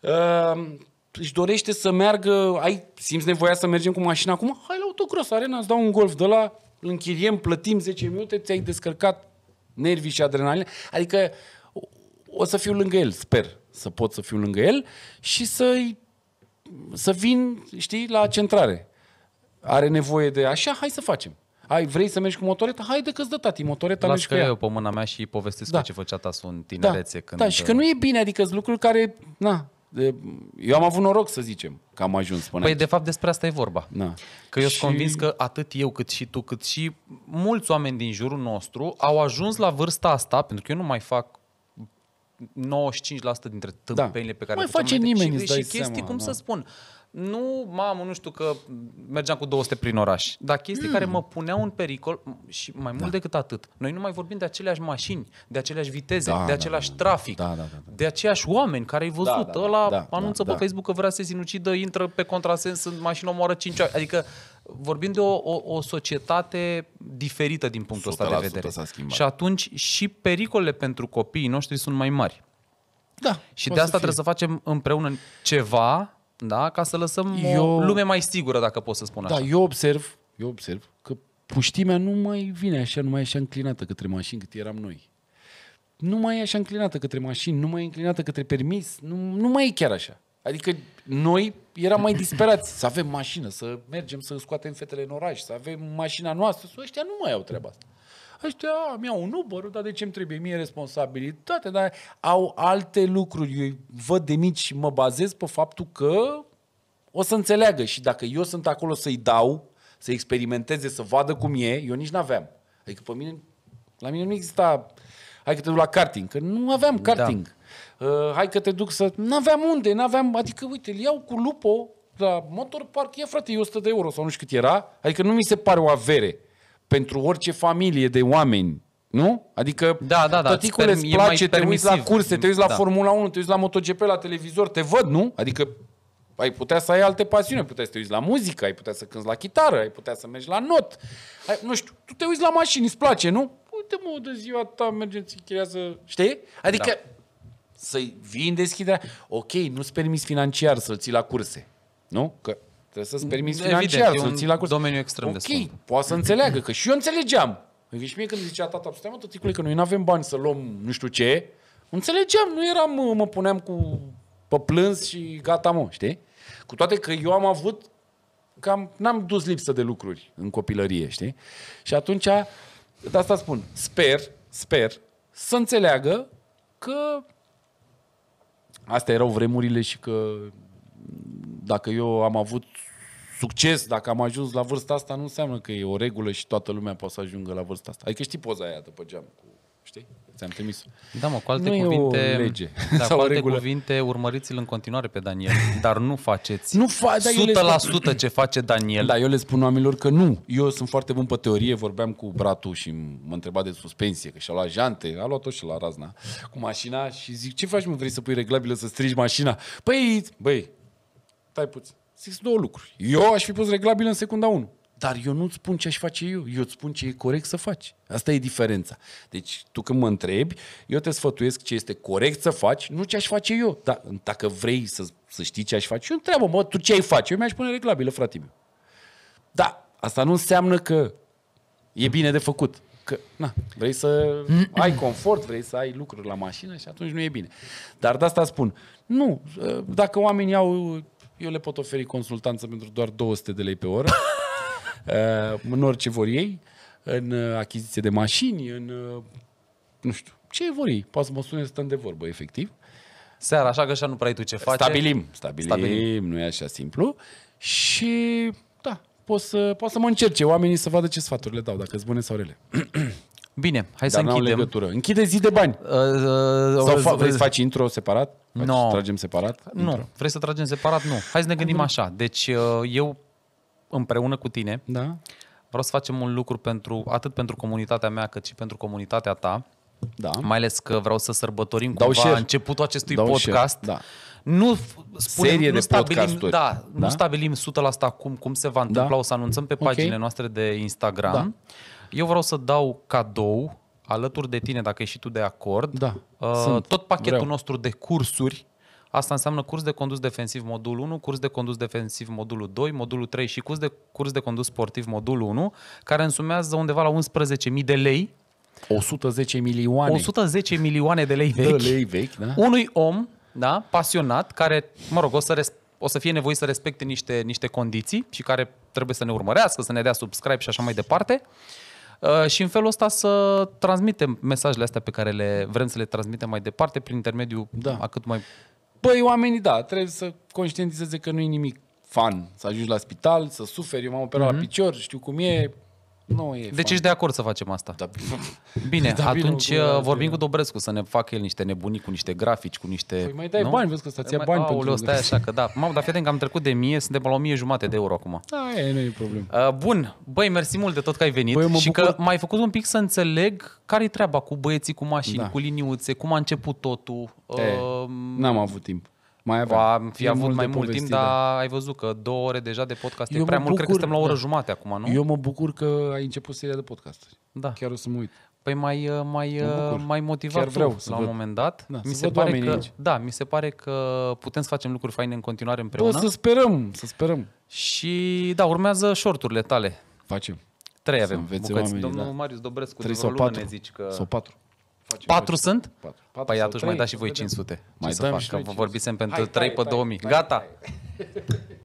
Uh, își dorește să meargă, ai, simți nevoia să mergem cu mașina acum? Hai la autocross, arena, îți dau un golf de la, îl închiriem, plătim 10 minute, ți-ai descărcat nervii și adrenalina. Adică o să fiu lângă el, sper să pot să fiu lângă el și să-i să vin, știi, la centrare. Are nevoie de așa, hai să facem. Ai, vrei să mergi cu motoreta? Hai de că-ți dă tati motoreta. Las că eu pe mâna mea și povestesc da. ce făcea ta sunt da. tinerețe. Da. Când... da, și că nu uh, e bine, adică sunt lucruri care, na, eu am avut noroc să zicem că am ajuns până Păi aici. de fapt despre asta e vorba. Na. Da. Că eu sunt și... convins că atât eu cât și tu cât și mulți oameni din jurul nostru au ajuns la vârsta asta, pentru că eu nu mai fac 95% dintre da. tâmpenile da. pe care Mai le face nimeni, și, și chestii, seama, cum da. să spun, uh, nu, mamă, nu știu că mergeam cu 200 prin oraș, dar chestii mm. care mă puneau în pericol și mai mult da. decât atât. Noi nu mai vorbim de aceleași mașini, de aceleași viteze, da, de da, același da, da, trafic, da, da, da, da. de aceiași oameni care ai da, văzut. Da, da, ăla da, da, anunță da, pe da. Facebook că vrea să se sinucidă, intră pe contrasens în mașină, omoară 5 ani. Adică vorbim de o, o, o societate diferită din punctul ăsta de vedere. Și atunci și pericolele pentru copiii noștri sunt mai mari. Da. Și de asta trebuie să facem împreună ceva da? ca să lăsăm eu... o lume mai sigură, dacă pot să spun da, așa. Da, eu observ, eu observ că puștimea nu mai vine așa, nu mai e așa înclinată către mașini cât eram noi. Nu mai e așa înclinată către mașini, nu mai e înclinată către permis, nu, nu mai e chiar așa. Adică noi eram mai disperați să avem mașină, să mergem să scoatem fetele în oraș, să avem mașina noastră. Ăștia nu mai au treaba asta ăștia mi-au un Uber, dar de ce îmi trebuie mie responsabilitate? Dar au alte lucruri. Eu văd de mici și mă bazez pe faptul că o să înțeleagă și dacă eu sunt acolo să-i dau, să experimenteze, să vadă cum e, eu nici n-aveam. Adică pe mine, la mine nu exista hai că te duc la karting, că nu aveam da. karting. Da. Uh, hai că te duc să... N-aveam unde, n-aveam... Adică, uite, îl iau cu lupo la motor park, ia frate, e 100 de euro sau nu știu cât era, adică nu mi se pare o avere pentru orice familie de oameni, nu? Adică da, da, da, tăticule îți, place, te uiți la curse, te uiți la da. Formula 1, te uiți la MotoGP, la televizor, te văd, nu? Adică ai putea să ai alte pasiuni, ai putea să te uiți la muzică, ai putea să cânti la chitară, ai putea să mergi la not. Ai, nu știu, tu te uiți la mașini, îți place, nu? Uite mă, de ziua ta mergem să... Știi? Adică da. să-i vii în deschiderea. Ok, nu-ți permis financiar să-l ții la curse. Nu? Că Trebuie să-ți permiți financiar, să ții la curs. domeniu extrem okay, de scump. poate să înțeleagă, că și eu înțelegeam. Adică și mie când zicea tata, stai mă, tăticule, că noi nu avem bani să luăm nu știu ce, înțelegeam, nu eram, mă puneam cu pe plâns și gata, mă, știi? Cu toate că eu am avut, cam, n-am dus lipsă de lucruri în copilărie, știi? Și atunci, de asta spun, sper, sper să înțeleagă că astea erau vremurile și că dacă eu am avut succes, dacă am ajuns la vârsta asta, nu înseamnă că e o regulă și toată lumea poate să ajungă la vârsta asta. Adică știi poza aia după geam cu știi? Ți-am trimis Da, mă, cu alte nu cuvinte, lege. Da, cu alte cuvinte, urmăriți-l în continuare pe Daniel, dar nu faceți nu fa- da, 100% spun... ce face Daniel. Da, eu le spun oamenilor că nu. Eu sunt foarte bun pe teorie, vorbeam cu bratu și mă întreba de suspensie, că și-a luat jante, a luat-o și la razna cu mașina și zic, ce faci mă, vrei să pui reglabilă să strigi mașina? Păi, băi, stai puțin. Sunt două lucruri. Eu aș fi pus reglabil în secunda 1. Dar eu nu-ți spun ce aș face eu, eu îți spun ce e corect să faci. Asta e diferența. Deci tu când mă întrebi, eu te sfătuiesc ce este corect să faci, nu ce aș face eu. Dar dacă vrei să, să știi ce aș face, eu întreabă, mă, tu ce ai face? Eu mi-aș pune reglabilă, frate meu. Da, asta nu înseamnă că e bine de făcut. Că, na, vrei să ai confort, vrei să ai lucruri la mașină și atunci nu e bine. Dar de asta spun, nu, ă, dacă oamenii au eu le pot oferi consultanță pentru doar 200 de lei pe oră, eh, în orice vor ei, în eh, achiziție de mașini, în eh, nu știu, ce vor ei. Poți să mă sune să stăm de vorbă, efectiv. Seara, așa că așa nu prea ai tu ce faci. Stabilim, stabilim, stabilim, nu e așa simplu. Și da, poți să, poți să mă încerce oamenii să vadă ce sfaturi le dau, dacă sunt bune sau rele. Bine, hai Dar să închidem. legătură. Închide zi de bani. Uh, uh, Sau uh, fa- uh, vrei să faci intro separat? Nu. No. Tragem separat? Nu. Intro. Vrei să tragem separat? Nu. Hai să ne gândim așa. Deci uh, eu împreună cu tine da. vreau să facem un lucru pentru atât pentru comunitatea mea cât și pentru comunitatea ta. Da. Mai ales că vreau să sărbătorim Dau cumva share. începutul acestui Dau podcast. Share. Da nu spunem, serie nu de stabilim, podcasturi. Da, da? nu stabilim 100% cum, cum se va da. întâmpla, da? o să anunțăm pe paginile noastre de Instagram. Da. Eu vreau să dau cadou alături de tine, dacă ești și tu de acord, da, uh, sunt. tot pachetul vreau. nostru de cursuri Asta înseamnă curs de condus defensiv modul 1, curs de condus defensiv modulul 2, modulul 3 și curs de, curs de condus sportiv modulul 1, care însumează undeva la 11.000 de lei. 110 milioane. 110 milioane de lei vechi. De lei vechi, da. Unui om, da, pasionat, care, mă rog, o să, res- o să fie nevoie să respecte niște, niște condiții și care trebuie să ne urmărească, să ne dea subscribe și așa mai departe. Uh, Uh, și în felul ăsta să transmitem mesajele astea pe care le vrem să le transmitem mai departe prin intermediul da. a cât mai... Păi oamenii, da, trebuie să conștientizeze că nu e nimic fan. Să ajungi la spital, să suferi, eu m-am operat mm-hmm. la mhm. picior, știu cum e, nu e deci fun. ești de acord să facem asta. Da, bine. da, bine, atunci bine, uh, adică- vorbim bine. cu Dobrescu să ne facă el niște nebunii cu niște grafici, cu niște... Păi mai dai nu? bani, vezi că stați mai... bani Aoleu, pentru stai așa că da. Mamă, dar fii că am trecut de mie, suntem la la mie jumate de euro acum. Aia, da, e, nu e problem. Uh, bun, băi, mersi mult de tot că ai venit băi, și bucur... că m-ai făcut un pic să înțeleg care-i treaba cu băieții, cu mașini, da. cu liniuțe, cum a început totul. E, uh... N-am avut timp. Mai avea. Va fi avut mult mai mult timp, dar da. ai văzut că două ore deja de podcast Eu e prea mult. Bucur, cred că suntem la o oră da. jumate acum, nu? Eu mă bucur că ai început seria de podcasturi. Da. Chiar o să mă uit. Păi mai, uh, mai, uh, mai motivat Chiar vreau la un moment dat. Da, mi se pare că, aici. da, mi se pare că putem să facem lucruri faine în continuare da, împreună. Bă, să sperăm, să sperăm. Și da, urmează shorturile tale. Facem. Trei avem. Bucăți. Oamenii, Domnul da. Marius Dobrescu, Trei vreo lună ne zici că... Sau patru facem Patru sunt? Patru. patru păi atunci 3, mai dați și voi 500. Ce mai să dăm și Că vorbisem pentru hai, 3 hai, pe hai, 2000. Hai, Gata! Hai.